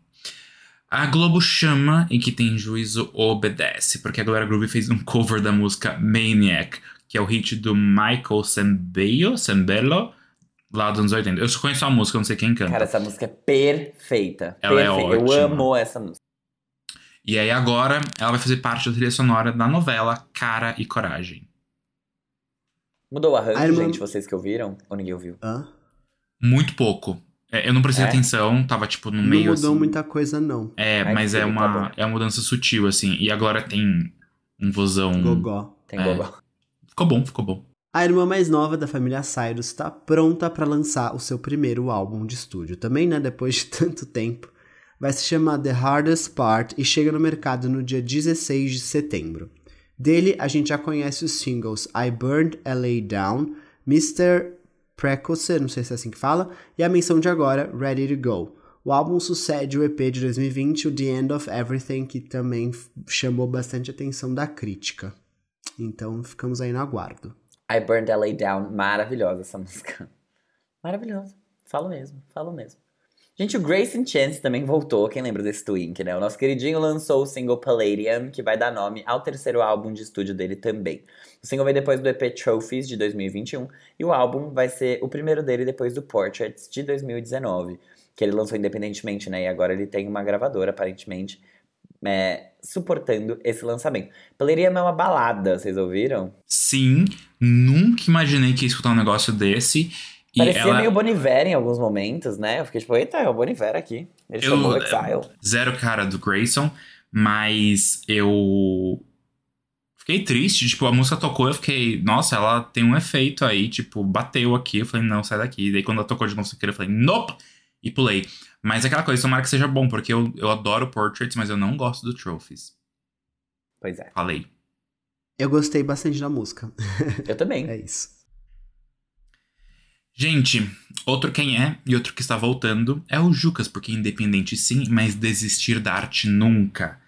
A Globo chama e que tem juízo obedece, porque a Glória Groove fez um cover da música Maniac, que é o hit do Michael Sambello, Sambello lá dos anos 80. Eu conheço a música, não sei quem canta. Cara, essa música é perfeita. Ela é perfeita. é ótima. Eu amo essa música. E aí agora ela vai fazer parte da trilha sonora da novela Cara e Coragem. Mudou o arranjo, irmã... gente, vocês que ouviram? Ou ninguém ouviu? Hã? Muito pouco. É, eu não prestei é? atenção, tava tipo no não meio. Não mudou assim. muita coisa, não. É, Ai, mas é uma, tá é uma mudança sutil, assim. E agora tem um vozão. Gogó. Tem é. gogó. Ficou bom, ficou bom. A irmã mais nova da família Cyrus está pronta para lançar o seu primeiro álbum de estúdio, também, né? Depois de tanto tempo. Vai se chamar The Hardest Part e chega no mercado no dia 16 de setembro. Dele, a gente já conhece os singles I Burned LA Down, Mr. Precoce, não sei se é assim que fala, e a menção de agora, Ready to Go. O álbum sucede o EP de 2020, o The End of Everything, que também chamou bastante atenção da crítica. Então ficamos aí no aguardo. I Burned LA Down. Maravilhosa essa música. Maravilhosa. Falo mesmo, falo mesmo. Gente, o Grayson Chance também voltou, quem lembra desse Twink, né? O nosso queridinho lançou o single Palladium, que vai dar nome ao terceiro álbum de estúdio dele também. O single vem depois do EP Trophies, de 2021, e o álbum vai ser o primeiro dele depois do Portraits, de 2019, que ele lançou independentemente, né? E agora ele tem uma gravadora, aparentemente, é, suportando esse lançamento. Paleria é uma balada, vocês ouviram? Sim, nunca imaginei que ia escutar um negócio desse. Parecia ela... meio Boniver em alguns momentos, né? Eu fiquei tipo, eita, é o Boniver aqui. Ele eu, chamou Exile. Zero cara do Grayson, mas eu fiquei triste, tipo, a música tocou, eu fiquei, nossa, ela tem um efeito aí, tipo, bateu aqui, eu falei, não, sai daqui. E daí quando ela tocou de novo, eu falei, nope, e pulei. Mas é aquela coisa, tomara que seja bom, porque eu, eu adoro portraits, mas eu não gosto do trophies. Pois é. Falei. Eu gostei bastante da música. Eu também. é isso. Gente, outro quem é e outro que está voltando é o Jucas, porque é independente sim, mas desistir da arte nunca.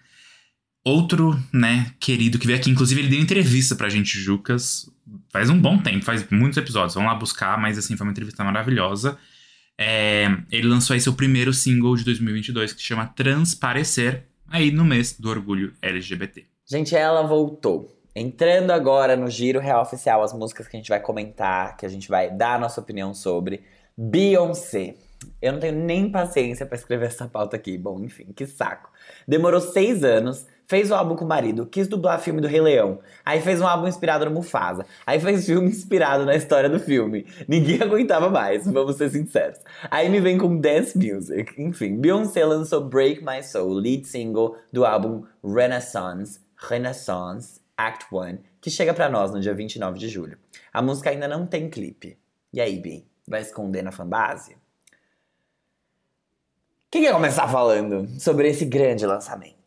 Outro, né, querido que veio aqui, inclusive ele deu entrevista pra gente, Jucas, faz um bom tempo, faz muitos episódios, vão lá buscar, mas assim, foi uma entrevista maravilhosa. É, ele lançou aí seu primeiro single de 2022 que chama Transparecer, aí no mês do orgulho LGBT. Gente, ela voltou. Entrando agora no giro real oficial, as músicas que a gente vai comentar, que a gente vai dar a nossa opinião sobre. Beyoncé. Eu não tenho nem paciência para escrever essa pauta aqui. Bom, enfim, que saco. Demorou seis anos, fez o álbum com o marido, quis dublar filme do Rei Leão, aí fez um álbum inspirado no Mufasa, aí fez filme inspirado na história do filme. Ninguém aguentava mais, vamos ser sinceros. Aí me vem com dance music. Enfim, Beyoncé lançou Break My Soul, lead single do álbum Renaissance, Renaissance Act 1, que chega para nós no dia 29 de julho. A música ainda não tem clipe. E aí, Bi, vai esconder na fanbase? Quem quer começar falando sobre esse grande lançamento?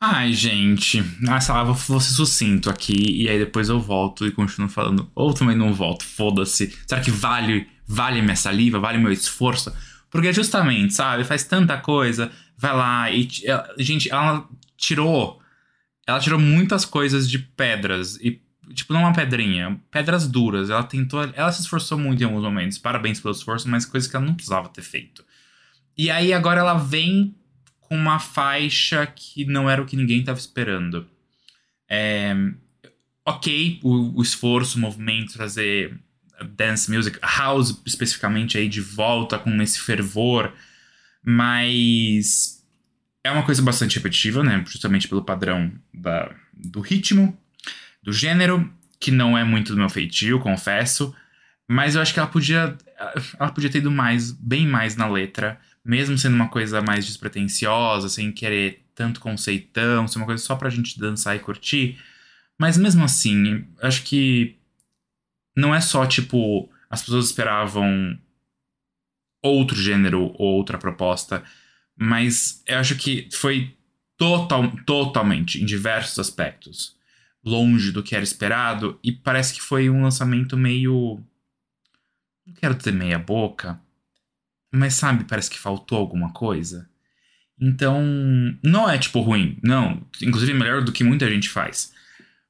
Ai, gente, ah, lá, vou, vou ser sucinto aqui e aí depois eu volto e continuo falando. Ou também não volto, foda-se. Será que vale, vale minha saliva, vale meu esforço? Porque justamente, sabe, faz tanta coisa, vai lá e. Ela, gente, ela tirou. Ela tirou muitas coisas de pedras. E, tipo, não é uma pedrinha, pedras duras. Ela tentou. Ela se esforçou muito em alguns momentos. Parabéns pelo esforço, mas coisas que ela não precisava ter feito. E aí agora ela vem com uma faixa que não era o que ninguém estava esperando. É, ok, o, o, esforço, o movimento, trazer dance music, house especificamente aí de volta com esse fervor, mas é uma coisa bastante repetitiva, né? Justamente pelo padrão da, do ritmo, do gênero, que não é muito do meu feitio, confesso. Mas eu acho que ela podia, ela podia ter ido mais, bem mais na letra mesmo sendo uma coisa mais despretensiosa, sem querer tanto conceitão, ser uma coisa só pra gente dançar e curtir. Mas mesmo assim, acho que não é só tipo as pessoas esperavam outro gênero ou outra proposta, mas eu acho que foi total, totalmente em diversos aspectos longe do que era esperado e parece que foi um lançamento meio não quero ter meia boca, mas sabe, parece que faltou alguma coisa. Então, não é tipo ruim, não. Inclusive é melhor do que muita gente faz.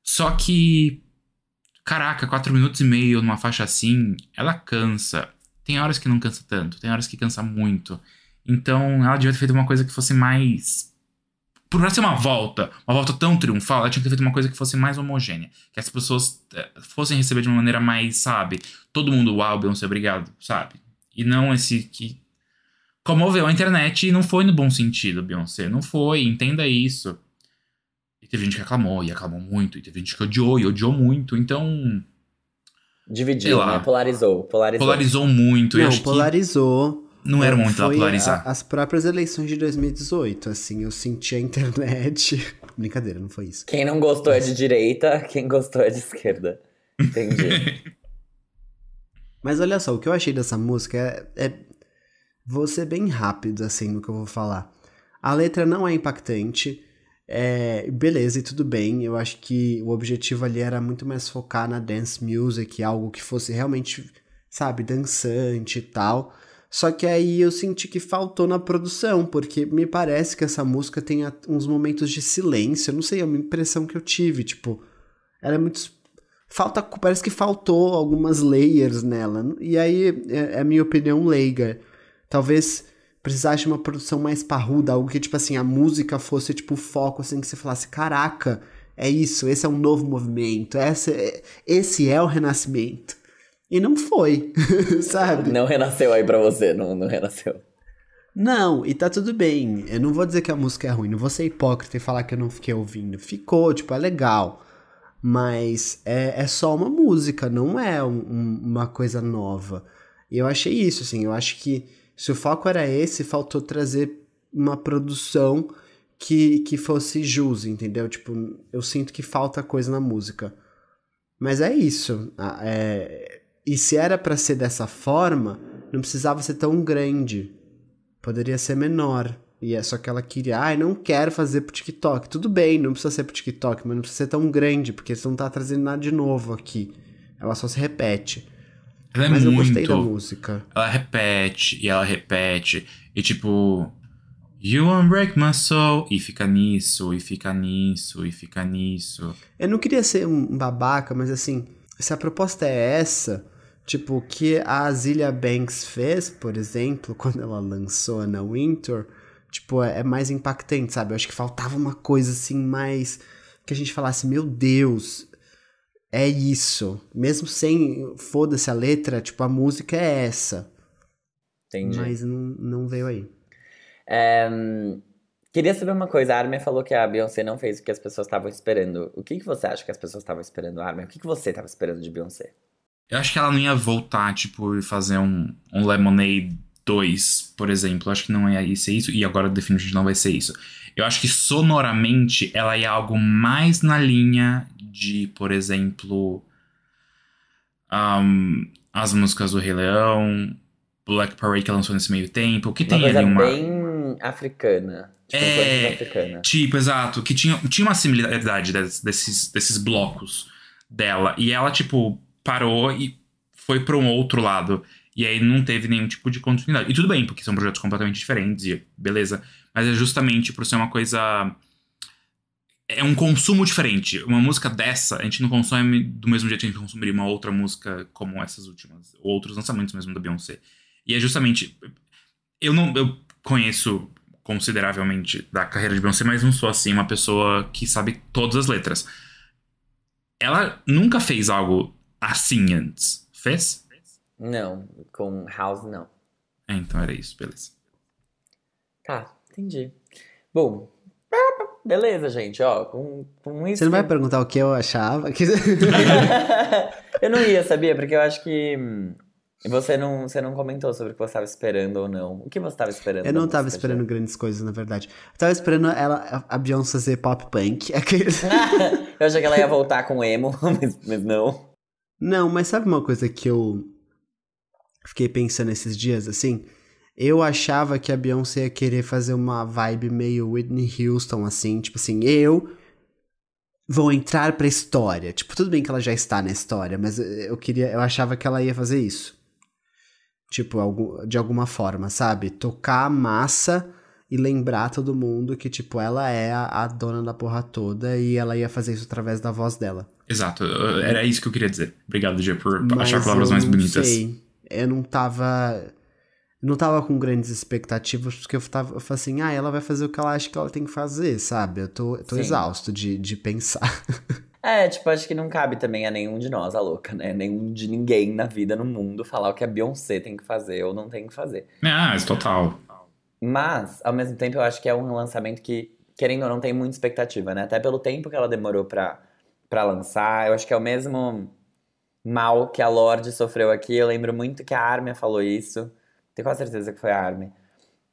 Só que, caraca, 4 minutos e meio numa faixa assim, ela cansa. Tem horas que não cansa tanto, tem horas que cansa muito. Então, ela devia ter feito uma coisa que fosse mais. Por não ser uma volta, uma volta tão triunfal, ela tinha que ter feito uma coisa que fosse mais homogênea. Que as pessoas eh, fossem receber de uma maneira mais, sabe? Todo mundo, uau, Beyoncé, obrigado, sabe? E não esse que comoveu a internet e não foi no bom sentido, Beyoncé. Não foi, entenda isso. E teve gente que aclamou, e aclamou muito. E teve gente que odiou, e odiou muito. Então. Dividiu, né? Polarizou, polarizou. Polarizou muito. Não, polarizou. Não era muito lá polarizar. A, as próprias eleições de 2018, assim, eu senti a internet. Brincadeira, não foi isso. Quem não gostou é de direita, quem gostou é de esquerda. Entendi. Mas olha só, o que eu achei dessa música é, é. Vou ser bem rápido, assim, no que eu vou falar. A letra não é impactante. É, beleza, e tudo bem. Eu acho que o objetivo ali era muito mais focar na dance music, algo que fosse realmente, sabe, dançante e tal. Só que aí eu senti que faltou na produção, porque me parece que essa música tem uns momentos de silêncio. Eu não sei, é uma impressão que eu tive, tipo, era é muito falta parece que faltou algumas layers nela e aí é, é a minha opinião leiga talvez precisasse de uma produção mais parruda algo que tipo assim a música fosse tipo o foco assim que você falasse caraca é isso esse é um novo movimento essa é, esse é o renascimento e não foi sabe não renasceu aí para você não não renasceu não, e tá tudo bem. Eu não vou dizer que a música é ruim, não vou ser hipócrita e falar que eu não fiquei ouvindo. Ficou, tipo, é legal mas é, é só uma música, não é um, uma coisa nova. E eu achei isso, assim, eu acho que se o foco era esse, faltou trazer uma produção que, que fosse jus, entendeu? Tipo, eu sinto que falta coisa na música. Mas é isso. É... E se era para ser dessa forma, não precisava ser tão grande. Poderia ser menor. E é só que ela queria, ai, ah, não quero fazer pro TikTok. Tudo bem, não precisa ser pro TikTok, mas não precisa ser tão grande, porque você não tá trazendo nada de novo aqui. Ela só se repete. Ela é mas muito... eu gostei da música. Ela repete, e ela repete, e tipo. You won't break my soul. E fica nisso, e fica nisso, e fica nisso. Eu não queria ser um babaca, mas assim, se a proposta é essa, tipo, o que a Azilia Banks fez, por exemplo, quando ela lançou na Winter Tipo, é, é mais impactante, sabe? Eu acho que faltava uma coisa assim mais que a gente falasse, meu Deus, é isso. Mesmo sem foda-se a letra, tipo, a música é essa. Entendi. Mas não, não veio aí. É, queria saber uma coisa. A Armin falou que a Beyoncé não fez o que as pessoas estavam esperando. O que, que você acha que as pessoas estavam esperando, Armin? O que, que você estava esperando de Beyoncé? Eu acho que ela não ia voltar, tipo, e fazer um, um Lemonade 2, por exemplo, acho que não ia ser isso, e agora definitivamente não vai ser isso. Eu acho que sonoramente ela é algo mais na linha de, por exemplo, um, as músicas do Rei Leão, Black Parade que lançou nesse meio tempo, que uma tem ali uma. bem africana. Tipo, é, africana. tipo, exato, que tinha, tinha uma similaridade des, desses, desses blocos dela. E ela, tipo, parou e foi para um outro lado. E aí não teve nenhum tipo de continuidade. E tudo bem, porque são projetos completamente diferentes e beleza. Mas é justamente por ser uma coisa. É um consumo diferente. Uma música dessa, a gente não consome do mesmo jeito que a gente consumiria uma outra música como essas últimas. Outros lançamentos mesmo da Beyoncé. E é justamente. Eu não. Eu conheço consideravelmente da carreira de Beyoncé, mas não sou assim uma pessoa que sabe todas as letras. Ela nunca fez algo assim antes. Fez? Não, com House não. É, então era isso, beleza. Tá, entendi. Bom, beleza, gente, ó, com, com isso... Você não vai perguntar o que eu achava? Que... eu não ia, sabia? Porque eu acho que... Hum, você não, você não comentou sobre o que você estava esperando ou não. O que você estava esperando? Eu não estava esperando já? grandes coisas, na verdade. Eu tava esperando ela, a Beyoncé fazer pop punk. Aquele... eu achei que ela ia voltar com emo, mas, mas não. Não, mas sabe uma coisa que eu fiquei pensando esses dias, assim. Eu achava que a Beyoncé ia querer fazer uma vibe meio Whitney Houston, assim, tipo assim, eu vou entrar pra história. Tipo, tudo bem que ela já está na história, mas eu queria, eu achava que ela ia fazer isso. Tipo, de alguma forma, sabe? Tocar a massa e lembrar todo mundo que, tipo, ela é a, dona da porra toda e ela ia fazer isso através da voz dela. Exato, era isso que eu queria dizer. Obrigado, DJ por mas achar palavras mais bonitas. Sei eu não estava não tava com grandes expectativas, porque eu tava eu falei assim, ah, ela vai fazer o que ela acha que ela tem que fazer, sabe? Eu tô, tô exausto de, de pensar. É, tipo, acho que não cabe também a nenhum de nós, a louca, né? Nenhum de ninguém na vida, no mundo, falar o que a Beyoncé tem que fazer ou não tem que fazer. Ah, é total. Mas, ao mesmo tempo, eu acho que é um lançamento que, querendo ou não, tem muita expectativa, né? Até pelo tempo que ela demorou pra, pra lançar, eu acho que é o mesmo mal que a Lorde sofreu aqui. Eu lembro muito que a Armin falou isso. Tenho quase certeza que foi a Armin.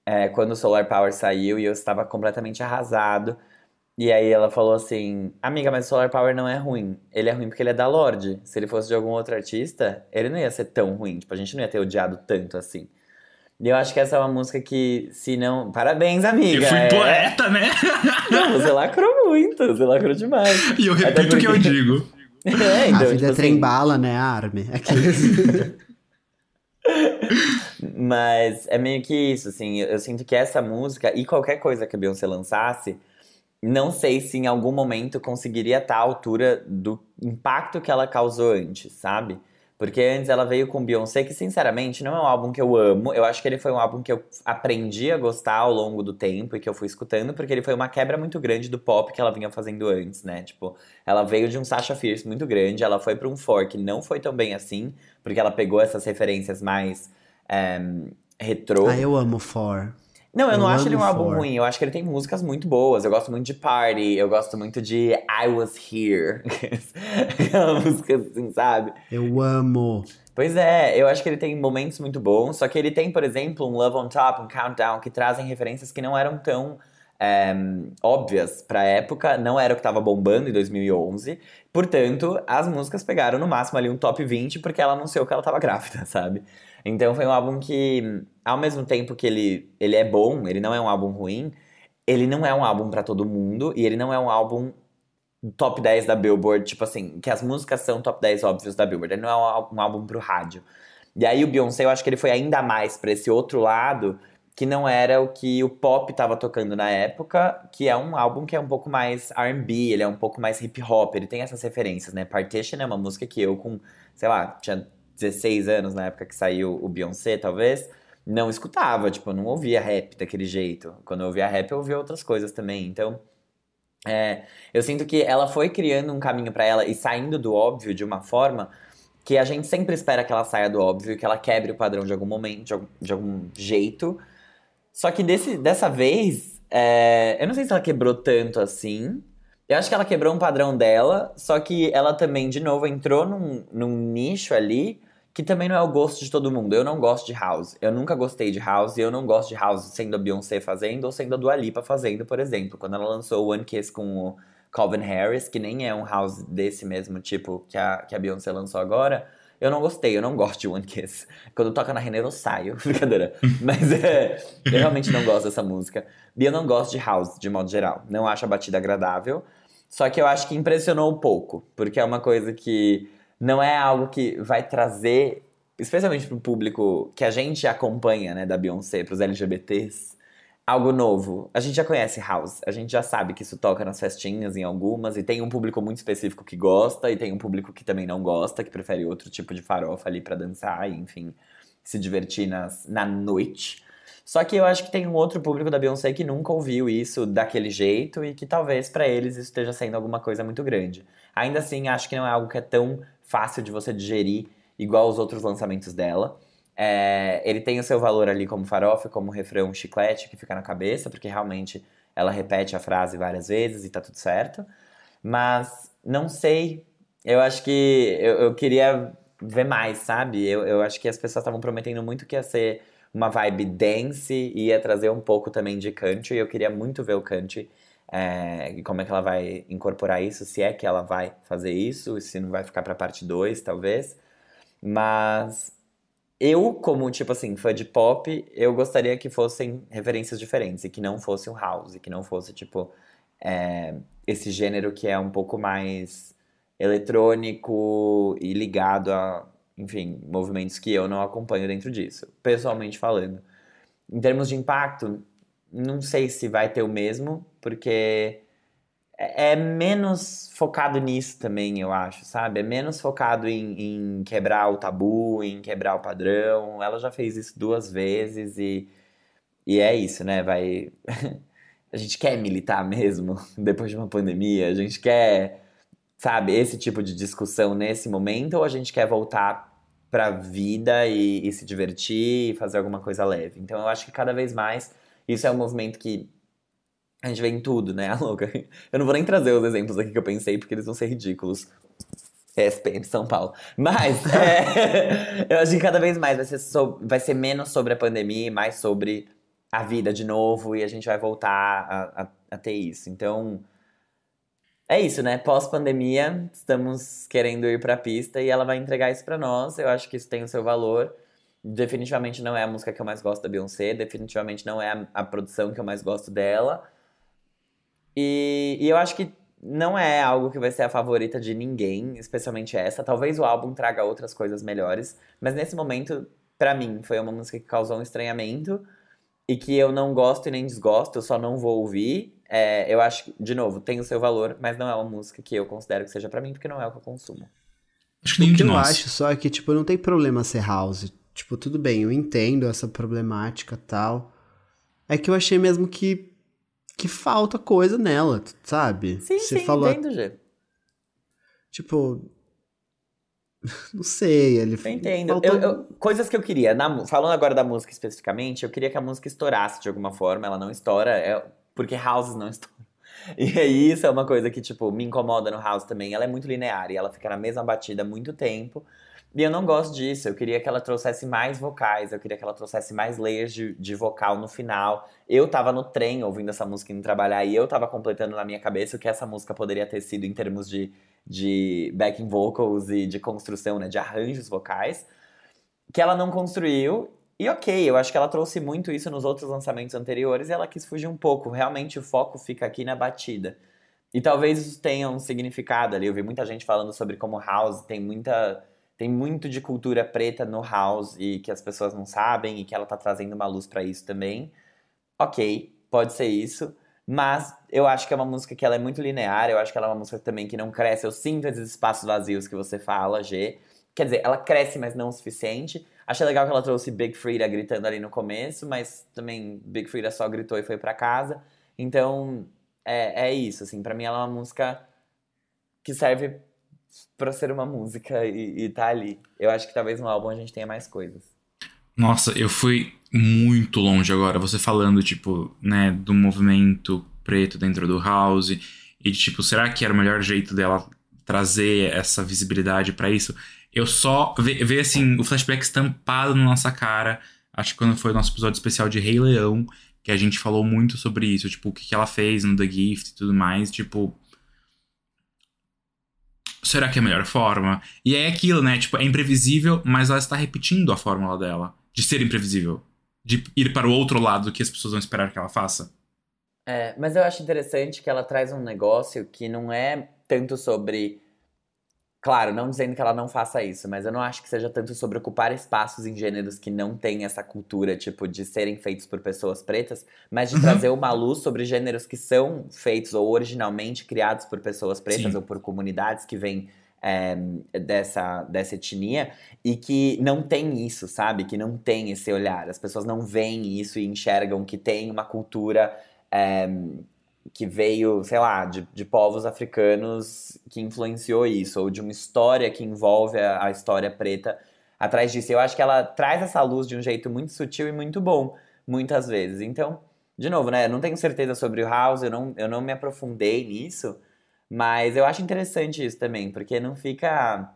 É, quando o Solar Power saiu e eu estava completamente arrasado. E aí ela falou assim: Amiga, mas o Solar Power não é ruim. Ele é ruim porque ele é da Lorde. Se ele fosse de algum outro artista, ele não ia ser tão ruim. Tipo, a gente não ia ter odiado tanto assim. E eu acho que essa é uma música que, se não. Parabéns, amiga! Eu fui é... poeta, né? Não, você lacrou muito, você lacrou demais. E eu repito o porque... que eu digo. É, então, a vida tipo é trem assim... bala, né, Arme? É que. Mas é meio que isso, assim. Eu, eu, sinto que essa música e qualquer coisa que a Beyoncé lançasse, não sei se em algum momento conseguiria estar à altura do impacto que ela causou antes, sabe? Porque antes ela veio com Beyoncé, que sinceramente não é um álbum que eu amo. Eu acho que ele foi um álbum que eu aprendi a gostar ao longo do tempo e que eu fui escutando, porque ele foi uma quebra muito grande do pop que ela vinha fazendo antes, né? Tipo, ela veio de um Sasha Fierce muito grande, ela foi para um Four que não foi tão bem assim, porque ela pegou essas referências mais. É, retrô. Ah, eu amo Four. Não, eu, não acho ele um álbum ruim. Eu acho que ele tem músicas muito boas. Eu gosto muito de Party. Eu gosto muito de I Was Here. Aquela música assim, sabe? Eu amo. Pois é, eu acho que ele tem momentos muito bons. Só que ele tem, por exemplo, um Love on Top, um Countdown, que trazem referências que não eram tão é, óbvias pra época. Não era o que tava bombando em 2011. Portanto, as músicas pegaram no máximo ali um top 20, porque ela anunciou que ela tava grávida, sabe? Então foi um álbum que, ao mesmo tempo que ele, ele é bom, ele não é um álbum ruim, ele não é um álbum para todo mundo e ele não é um álbum top 10 da Billboard, tipo assim, que as músicas são top 10 óbvios da Billboard, ele não é um, álbum pro rádio. E aí o Beyoncé, eu acho que ele foi ainda mais para esse outro lado, que não era o que o pop estava tocando na época, que é um álbum que é um pouco mais R&B, ele é um pouco mais hip hop, ele tem essas referências, né? Partition é uma música que eu com, sei lá, tinha 16 anos, na época que saiu o Beyoncé, talvez, não escutava, tipo, eu não ouvia rap daquele jeito. Quando eu ouvia rap, eu ouvia outras coisas também. Então, é, eu sinto que ela foi criando um caminho para ela e saindo do óbvio de uma forma que a gente sempre espera que ela saia do óbvio, que ela quebre o padrão de algum momento, de algum, de algum jeito. Só que desse, dessa vez, é, eu não sei se ela quebrou tanto assim. Eu acho que ela quebrou um padrão dela, só que ela também, de novo, entrou num, num nicho ali que também não é o gosto de todo mundo. Eu não gosto de house. Eu nunca gostei de house e eu não gosto de house sendo a Beyoncé fazendo ou sendo a Dua Lipa fazendo, por exemplo. Quando ela lançou One Kiss com o Calvin Harris, que nem é um house desse mesmo tipo que a, que a Beyoncé lançou agora, eu não gostei, eu não gosto de One Kiss. Quando toca na Renner, eu saio. Brincadeira. Mas é, eu realmente não gosto dessa música. E eu não gosto de house, de modo geral. Não acho a batida agradável. Só que eu acho que impressionou um pouco, porque é uma coisa que não é algo que vai trazer, especialmente para o público que a gente acompanha, né, da Beyoncé, para os LGBTs, algo novo. A gente já conhece House, a gente já sabe que isso toca nas festinhas, em algumas, e tem um público muito específico que gosta, e tem um público que também não gosta, que prefere outro tipo de farofa ali para dançar, e, enfim, se divertir nas, na noite. Só que eu acho que tem um outro público da Beyoncé que nunca ouviu isso daquele jeito e que talvez para eles isso esteja sendo alguma coisa muito grande. Ainda assim, acho que não é algo que é tão fácil de você digerir, igual os outros lançamentos dela. É, ele tem o seu valor ali como farofa, como refrão chiclete que fica na cabeça, porque realmente ela repete a frase várias vezes e tá tudo certo. Mas não sei, eu acho que eu, eu queria ver mais, sabe? Eu, eu acho que as pessoas estavam prometendo muito que ia ser uma vibe dance e ia trazer um pouco também de country. Eu queria muito ver o country é, como é que ela vai incorporar isso, se é que ela vai fazer isso, se não vai ficar para parte 2, talvez. Mas eu, como, tipo assim, fã de pop, eu gostaria que fossem referências diferentes e que não fosse o house, que não fosse, tipo, é, esse gênero que é um pouco mais eletrônico e ligado a, enfim, movimentos que eu não acompanho dentro disso, pessoalmente falando. Em termos de impacto, não sei se vai ter o mesmo, porque é, é menos focado nisso também, eu acho, sabe? É menos focado em, em, quebrar o tabu, em quebrar o padrão. Ela já fez isso duas vezes e, e é isso, né? Vai. a gente quer militar mesmo depois de uma pandemia, a gente quer, sabe, esse tipo de discussão nesse momento ou a gente quer voltar pra vida e, e se divertir e fazer alguma coisa leve. Então eu acho que cada vez mais isso é um movimento que a gente vê em tudo, né? A louca. Eu não vou nem trazer os exemplos aqui que eu pensei, porque eles vão ser ridículos. ESPN São Paulo. Mas é, eu acho que cada vez mais vai ser, so, vai ser menos sobre a pandemia e mais sobre a vida de novo. E a gente vai voltar a, a, a ter isso. Então, é isso, né? Pós-pandemia, estamos querendo ir para a pista e ela vai entregar isso para nós. Eu acho que isso tem o seu valor definitivamente não é a música que eu mais gosto da Beyoncé, definitivamente não é a, a produção que eu mais gosto dela. E, e, eu acho que não é algo que vai ser a favorita de ninguém, especialmente essa. Talvez o álbum traga outras coisas melhores, mas nesse momento, para mim, foi uma música que causou um estranhamento e que eu não gosto e nem desgosto, eu só não vou ouvir. É, eu acho que, de novo, tem o seu valor, mas não é uma música que eu considero que seja para mim, porque não é o que eu consumo. Acho que o que eu acho só é que, tipo, não tem problema ser house. Tipo, tudo bem, eu entendo essa problemática tal. É que eu achei mesmo que que falta coisa nela, sabe? Sim, Você sim, falou... entendo, Gê. Tipo, não sei, ele eu entendo. Faltou... Eu, eu, coisas que eu queria. Na, falando agora da música especificamente, eu queria que a música estourasse de alguma forma. Ela não estoura, é, porque houses não estouram. E aí, é isso é uma coisa que, tipo, me incomoda no house também. Ela é muito linear e ela fica na mesma batida há muito tempo. E eu não gosto disso. Eu queria que ela trouxesse mais vocais, eu queria que ela trouxesse mais layers de, de vocal no final. Eu tava no trem ouvindo essa música indo trabalhar e eu tava completando na minha cabeça o que essa música poderia ter sido em termos de, de backing vocals e de construção, né? De arranjos vocais. Que ela não construiu e ok, eu acho que ela trouxe muito isso nos outros lançamentos anteriores e ela quis fugir um pouco. Realmente o foco fica aqui na batida. E talvez isso tenha um significado ali. Eu vi muita gente falando sobre como House tem muita tem muito de cultura preta no house e que as pessoas não sabem e que ela tá trazendo uma luz para isso também. Ok, pode ser isso. Mas eu acho que é uma música que ela é muito linear, eu acho que ela é uma música também que não cresce. Eu sinto esses espaços vazios que você fala, G. Quer dizer, ela cresce, mas não o suficiente. Achei legal que ela trouxe Big Frida gritando ali no começo, mas também Big Frida só gritou e foi para casa. Então, é, é isso, assim, para mim ela é uma música que serve para ser uma música e, e tá ali. Eu acho que talvez no álbum a gente tenha mais coisas. Nossa, eu fui muito longe agora. Você falando, tipo, né, do movimento preto dentro do house e tipo, será que era o melhor jeito dela trazer essa visibilidade para isso? Eu só ver assim o flashback estampado na nossa cara. Acho que quando foi o nosso episódio especial de Rei Leão, que a gente falou muito sobre isso, tipo, o que ela fez no The Gift e tudo mais, tipo, será que é a melhor forma? E é aquilo, né? Tipo, é imprevisível, mas ela está repetindo a fórmula dela de ser imprevisível, de ir para o outro lado do que as pessoas vão esperar que ela faça. É, mas eu acho interessante que ela traz um negócio que não é tanto sobre Claro, não dizendo que ela não faça isso, mas eu não acho que seja tanto sobre ocupar espaços em gêneros que não têm essa cultura, tipo, de serem feitos por pessoas pretas, mas de uhum. trazer uma luz sobre gêneros que são feitos ou originalmente criados por pessoas pretas Sim. ou por comunidades que vêm é, dessa, dessa etnia e que não tem isso, sabe? Que não tem esse olhar. As pessoas não veem isso e enxergam que tem uma cultura. É, que veio, sei lá, de, de povos africanos que influenciou isso, ou de uma história que envolve a, a história preta atrás disso. Eu acho que ela traz essa luz de um jeito muito sutil e muito bom, muitas vezes. Então, de novo, né? Eu não tenho certeza sobre o House, eu não, eu não me aprofundei nisso, mas eu acho interessante isso também, porque não fica.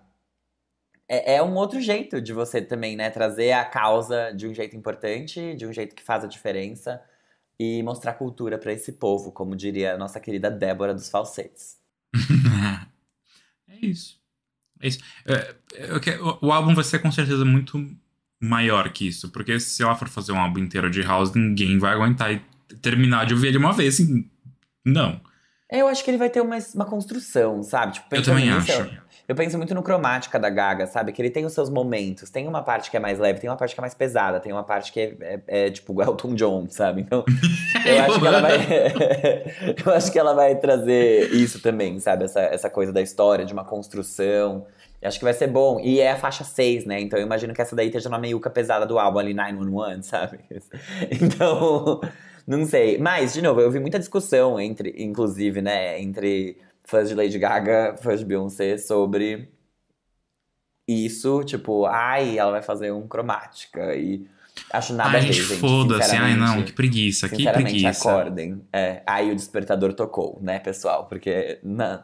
É, é um outro jeito de você também, né? Trazer a causa de um jeito importante, de um jeito que faz a diferença e mostrar cultura para esse povo, como diria a nossa querida Débora dos Falsetes. é isso. É isso. É, é, o, o, álbum vai ser com certeza muito maior que isso, porque se ela for fazer um álbum inteiro de house, ninguém vai aguentar e terminar de ouvir ele uma vez, assim, não. Eu acho que ele vai ter uma, uma construção, sabe? Tipo, eu também acho. Eu penso muito no cromática da Gaga, sabe? Que ele tem os seus momentos. Tem uma parte que é mais leve, tem uma parte que é mais pesada, tem uma parte que é, é, é tipo Elton John, sabe? Então, eu acho que ela vai. eu acho que ela vai trazer isso também, sabe? Essa, essa coisa da história, de uma construção. Eu acho que vai ser bom. E é a faixa 6, né? Então eu imagino que essa daí esteja uma meiuca pesada do álbum ali, 911, sabe? Então, não sei. Mas, de novo, eu vi muita discussão entre, inclusive, né? Entre fãs de Lady Gaga, fãs de Beyoncé, sobre isso, tipo, ai, ela vai fazer um cromática e acho nada ai, a ver, gente. Foda-se, ai não, que preguiça, que preguiça. acordem. É, aí o despertador tocou, né, pessoal? Porque, não,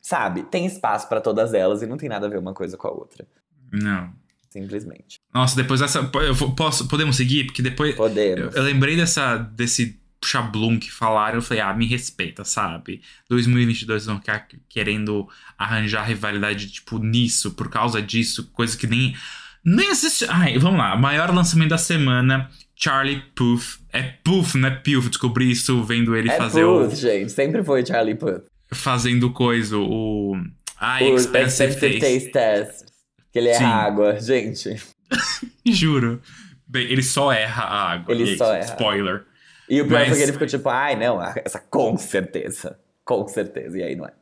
sabe, tem espaço para todas elas e não tem nada a ver uma coisa com a outra. Não. Simplesmente. Nossa, depois dessa. Eu posso, podemos seguir? Porque depois. Podemos. Eu, eu lembrei dessa, desse puxar Bloom que falaram, eu falei, ah, me respeita, sabe? 2022 vão ficar querendo arranjar rivalidade, tipo, nisso, por causa disso, coisa que nem. Nem existe. Ai, vamos lá. Maior lançamento da semana. Charlie Puff. É Puff, né é Descobri isso vendo ele é fazer Puth, o. gente. Sempre foi Charlie Puff. Fazendo coisa, o. Ah, o Expensive, expensive taste. Test. Que ele é água, gente. Juro. Bem, ele só erra a água. Ele e só erra. Spoiler. E o pior é Mas... foi que ele ficou tipo, ai, não, essa com certeza. Com certeza. E aí não é.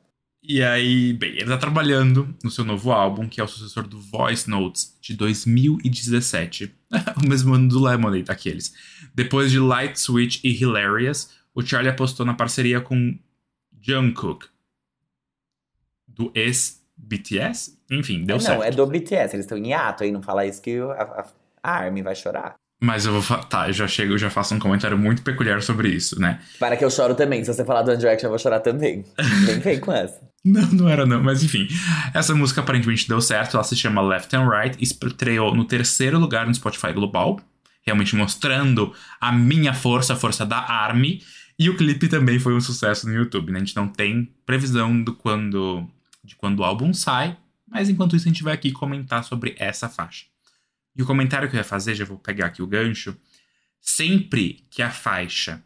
E aí, bem, ele tá trabalhando no seu novo álbum, que é o sucessor do Voice Notes de 2017, o mesmo ano do Lemonade, aqueles. Depois de Light Switch e Hilarious, o Charlie apostou na parceria com Jungkook, do ex-BTS? Enfim, deu não, é, certo. Não, é do BTS, eles estão em hiato aí, não fala isso que a, a, a Armin vai chorar. Mas eu vou. Tá, eu já chego, eu já faço um comentário muito peculiar sobre isso, né? Para que eu choro também. Se você falar do One Direction, eu vou chorar também. Nem vem com essa. Não, não era não, mas enfim. Essa música aparentemente deu certo, ela se chama Left and Right, estreou no terceiro lugar no Spotify Global, realmente mostrando a minha força, a força da Army. E o clipe também foi um sucesso no YouTube, né? A gente não tem previsão do quando, de quando o álbum sai, mas enquanto isso a gente vai aqui comentar sobre essa faixa. E o comentário que eu ia fazer, já vou pegar aqui o gancho, sempre que a faixa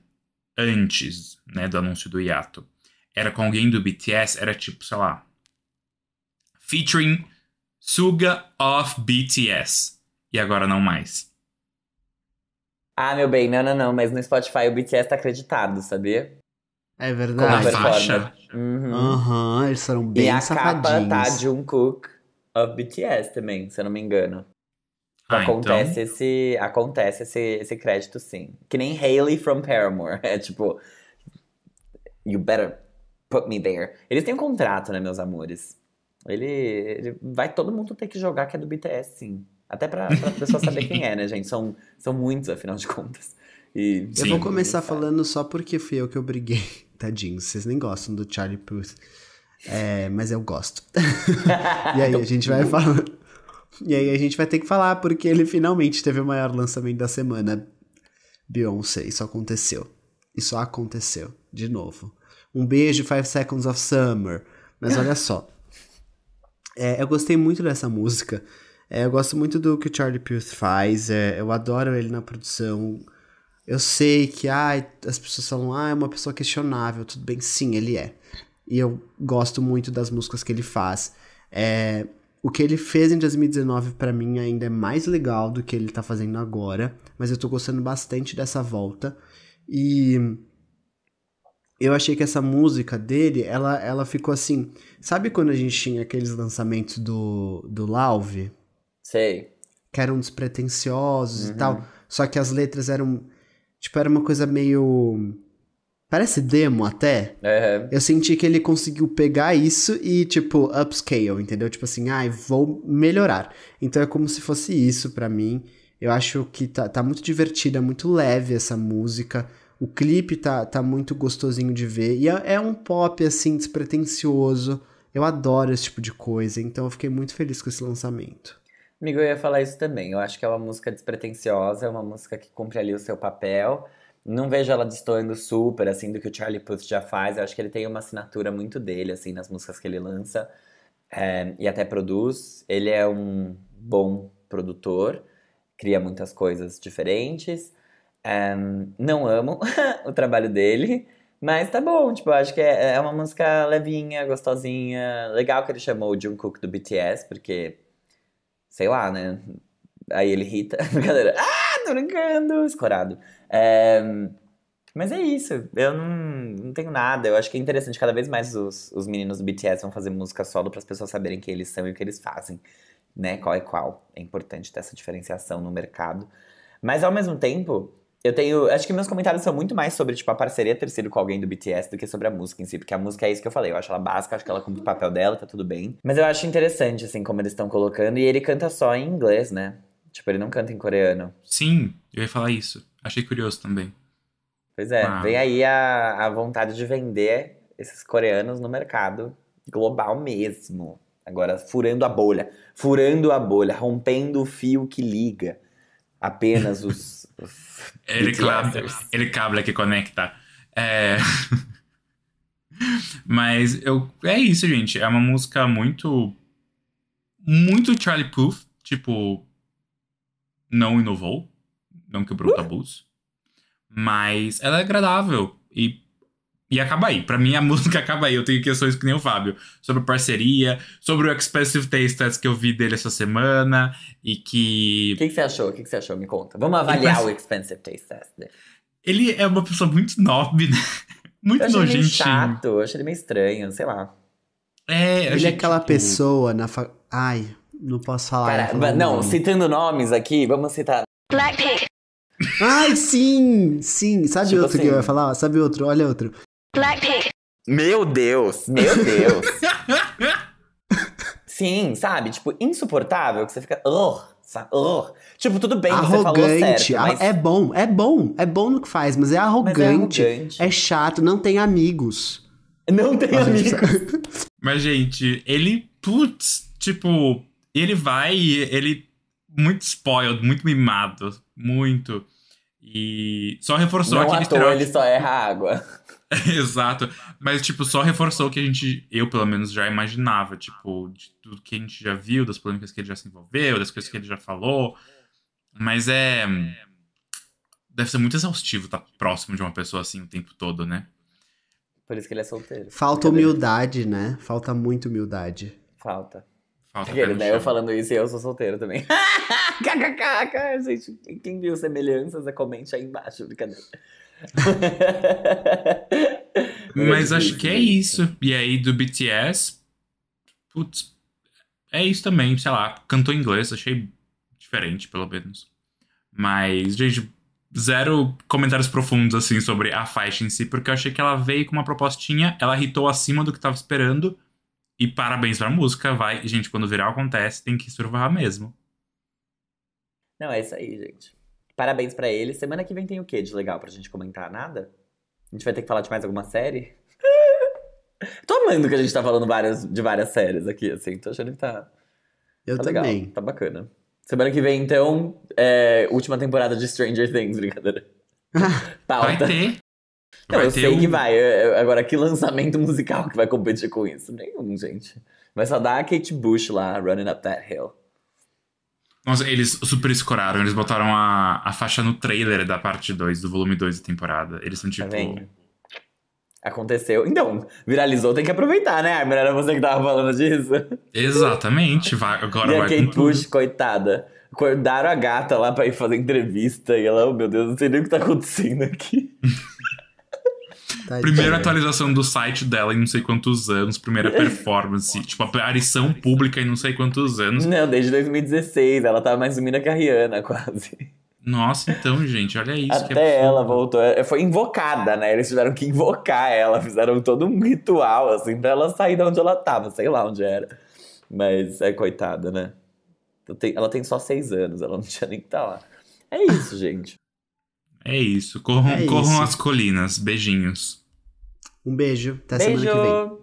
antes né, do anúncio do hiato era com alguém do BTS, era tipo, sei lá, featuring Suga of BTS. E agora não mais. Ah, meu bem, não, não, não, mas no Spotify o BTS tá acreditado, sabia? É verdade. Na é faixa. Uhum. uhum. eles foram bem e safadinhos. E a capa tá Jungkook of BTS também, se eu não me engano. Ah, acontece então... esse acontece esse, esse crédito sim. Que nem Haley from Paramore, é tipo you better put me there. Eles têm um contrato, né, meus amores? Ele, ele vai todo mundo ter que jogar que é do BTS, sim. Até pra, pessoa saber quem é, né, gente? São, são muitos, afinal de contas. E, sim, eu vou começar falando só porque fui eu que obriguei. Tadinho, vocês nem gostam do Charlie Puth. É, mas eu gosto. e aí, a gente vai falando. E aí a gente vai ter que falar porque ele finalmente teve o maior lançamento da semana. Beyoncé, isso aconteceu. Isso aconteceu. De novo. Um beijo, Five Seconds of Summer. Mas olha só. É, eu gostei muito dessa música. É, eu gosto muito do que o Charlie Puth faz. É, eu adoro ele na produção. Eu sei que ai, as pessoas falam, ah, é uma pessoa questionável. Tudo bem, sim, ele é. E eu gosto muito das músicas que ele faz. É, o que ele fez em 2019 para mim ainda é mais legal do que ele tá fazendo agora, mas eu tô gostando bastante dessa volta e eu achei que essa música dele, ela, ela ficou assim, sabe quando a gente tinha aqueles lançamentos do do Lauve? Sei. Que eram despretensiosos uhum. e tal, só que as letras eram tipo era uma coisa meio Parece demo até. Eu senti que ele conseguiu pegar isso e, tipo, upscale, entendeu? Tipo assim, ai, ah, vou melhorar. Então é como se fosse isso para mim. Eu acho que tá, tá muito divertida, muito leve essa música. O clipe tá, tá muito gostosinho de ver. E é, é um pop, assim, despretensioso. Eu adoro esse tipo de coisa. Então eu fiquei muito feliz com esse lançamento. Amigo, eu ia falar isso também. Eu acho que é uma música despretensiosa, é uma música que cumpre ali o seu papel não vejo ela destoando super, assim, do que o Charlie Puth já faz. Eu acho que ele tem uma assinatura muito dele, assim, nas músicas que ele lança é, e até produz. Ele é um bom produtor, cria muitas coisas diferentes. É, não amo o trabalho dele, mas tá bom, tipo, acho que é, é uma música levinha, gostosinha. Legal que ele chamou o Jungkook do BTS, porque, sei lá, né? Aí ele irrita. Brincadeira. Ah, tô brincando! Escorado. É, mas é isso, eu não, não tenho nada. Eu acho que é interessante, cada vez mais os, os meninos do BTS vão fazer música solo para as pessoas saberem quem eles são e o que eles fazem, né? Qual é qual. É importante ter essa diferenciação no mercado. Mas ao mesmo tempo, eu tenho. Acho que meus comentários são muito mais sobre, tipo, a parceria ter sido com alguém do BTS do que sobre a música em si. Porque a música é isso que eu falei. Eu acho ela básica, acho que ela cumpre o papel dela, tá tudo bem. Mas eu acho interessante, assim, como eles estão colocando. E ele canta só em inglês, né? Tipo, ele não canta em coreano. Sim, eu ia falar isso. Achei curioso também. Pois é, ah. vem aí a, a vontade de vender esses coreanos no mercado global mesmo. Agora, furando a bolha, furando a bolha, rompendo o fio que liga apenas os. os ele, cabla, ele cabla que conecta. É. Mas eu, é isso, gente. É uma música muito. Muito Charlie Puth. Tipo. Não inovou não quebrou uh. tabus. Mas ela é agradável e, e acaba aí. Pra mim, a música acaba aí. Eu tenho questões que nem o Fábio. Sobre parceria, sobre o Expensive Taste Test que eu vi dele essa semana e que... O que, que, você achou? O que, que, você achou? Me conta. Vamos avaliar o Expensive Taste Test dele. Ele é uma pessoa muito nobre, né? Muito eu nojentinho. Ele chato, eu achei ele meio estranho, sei lá. É, ele gente... é aquela tipo, pessoa na fa... Ai, não posso falar. Cara, não, nome. citando nomes aqui, vamos citar. Blackpink, Ai, sim! Sim, sabe tipo outro assim. que eu ia falar? Sabe outro? Olha outro. Blackpink. Meu Deus, meu Deus. sim, sabe? Tipo, insuportável que você fica. Oh, oh. Tipo, tudo bem, arrogante, você falou certo, mas... É bom, é bom, é bom no que faz, mas é arrogante, mas é, arrogante. é chato, não tem amigos. Não tem mas amigos. Gente... mas, gente, ele, putz, tipo, ele vai, ele muito spoiled, muito mimado muito. E só reforçou não aquele estereótipo. ele só erra água. Exato. Mas, tipo, só reforçou o que a gente, eu pelo menos, já imaginava. Tipo, de tudo que a gente já viu, das polêmicas que ele já se envolveu, das coisas que ele já falou. Mas é. Deve ser muito exaustivo estar próximo de uma pessoa assim o tempo todo, né? Por isso que ele é solteiro. Falta humildade, né? Falta muito humildade. Falta. Falta tá né? Eu falando isso e eu sou solteiro também. KKK, gente. Quem viu semelhanças, é comente aí embaixo, brincadeira. Mas acho que é isso. E aí do BTS, putz, é isso também, sei lá. Cantou em inglês, achei diferente, pelo menos. Mas, gente, zero comentários profundos, assim, sobre a faixa em si, porque eu achei que ela veio com uma propostinha, ela hitou acima do que tava esperando, e parabéns pra música, vai. Gente, quando viral acontece, tem que survar mesmo. Não, é isso aí, gente. Parabéns para ele. Semana que vem tem o que de legal pra gente comentar? Nada? A gente vai ter que falar de mais alguma série? tô amando que a gente tá falando várias, de várias séries aqui, assim. Tô achando que tá. Eu tá também. Legal, tá bacana. Semana que vem, então, é, última temporada de Stranger Things, brincadeira. Pauta. Vai ter. Não, vai eu sei um... que vai. Agora, que lançamento musical que vai competir com isso? Nenhum, gente. Vai só dar a Kate Bush lá, Running Up That Hill. Nossa, eles super escoraram. Eles botaram a, a faixa no trailer da parte 2, do volume 2 da temporada. Eles são tá tipo... Tá Aconteceu. Então, viralizou, tem que aproveitar, né, Armin? Era você que tava falando disso? Exatamente. Vai, agora e vai a Kate Bush, coitada. Acordaram a gata lá pra ir fazer entrevista. E ela, oh, meu Deus, não sei nem o que tá acontecendo aqui. Tadinha. Primeira atualização do site dela em não sei quantos anos, primeira performance, tipo, aparição pública em não sei quantos anos. Não, desde 2016, ela tava mais sumida que a Rihanna, quase. Nossa, então, gente, olha isso. Até ela voltou. É, foi invocada, né? Eles tiveram que invocar ela, fizeram todo um ritual, assim, pra ela sair de onde ela tava, sei lá onde era. Mas é coitada, né? Ela tem só seis anos, ela não tinha nem que estar tá lá. É isso, gente. É isso. Corram, é corram isso. as colinas. Beijinhos. Um beijo, até beijo. semana que vem.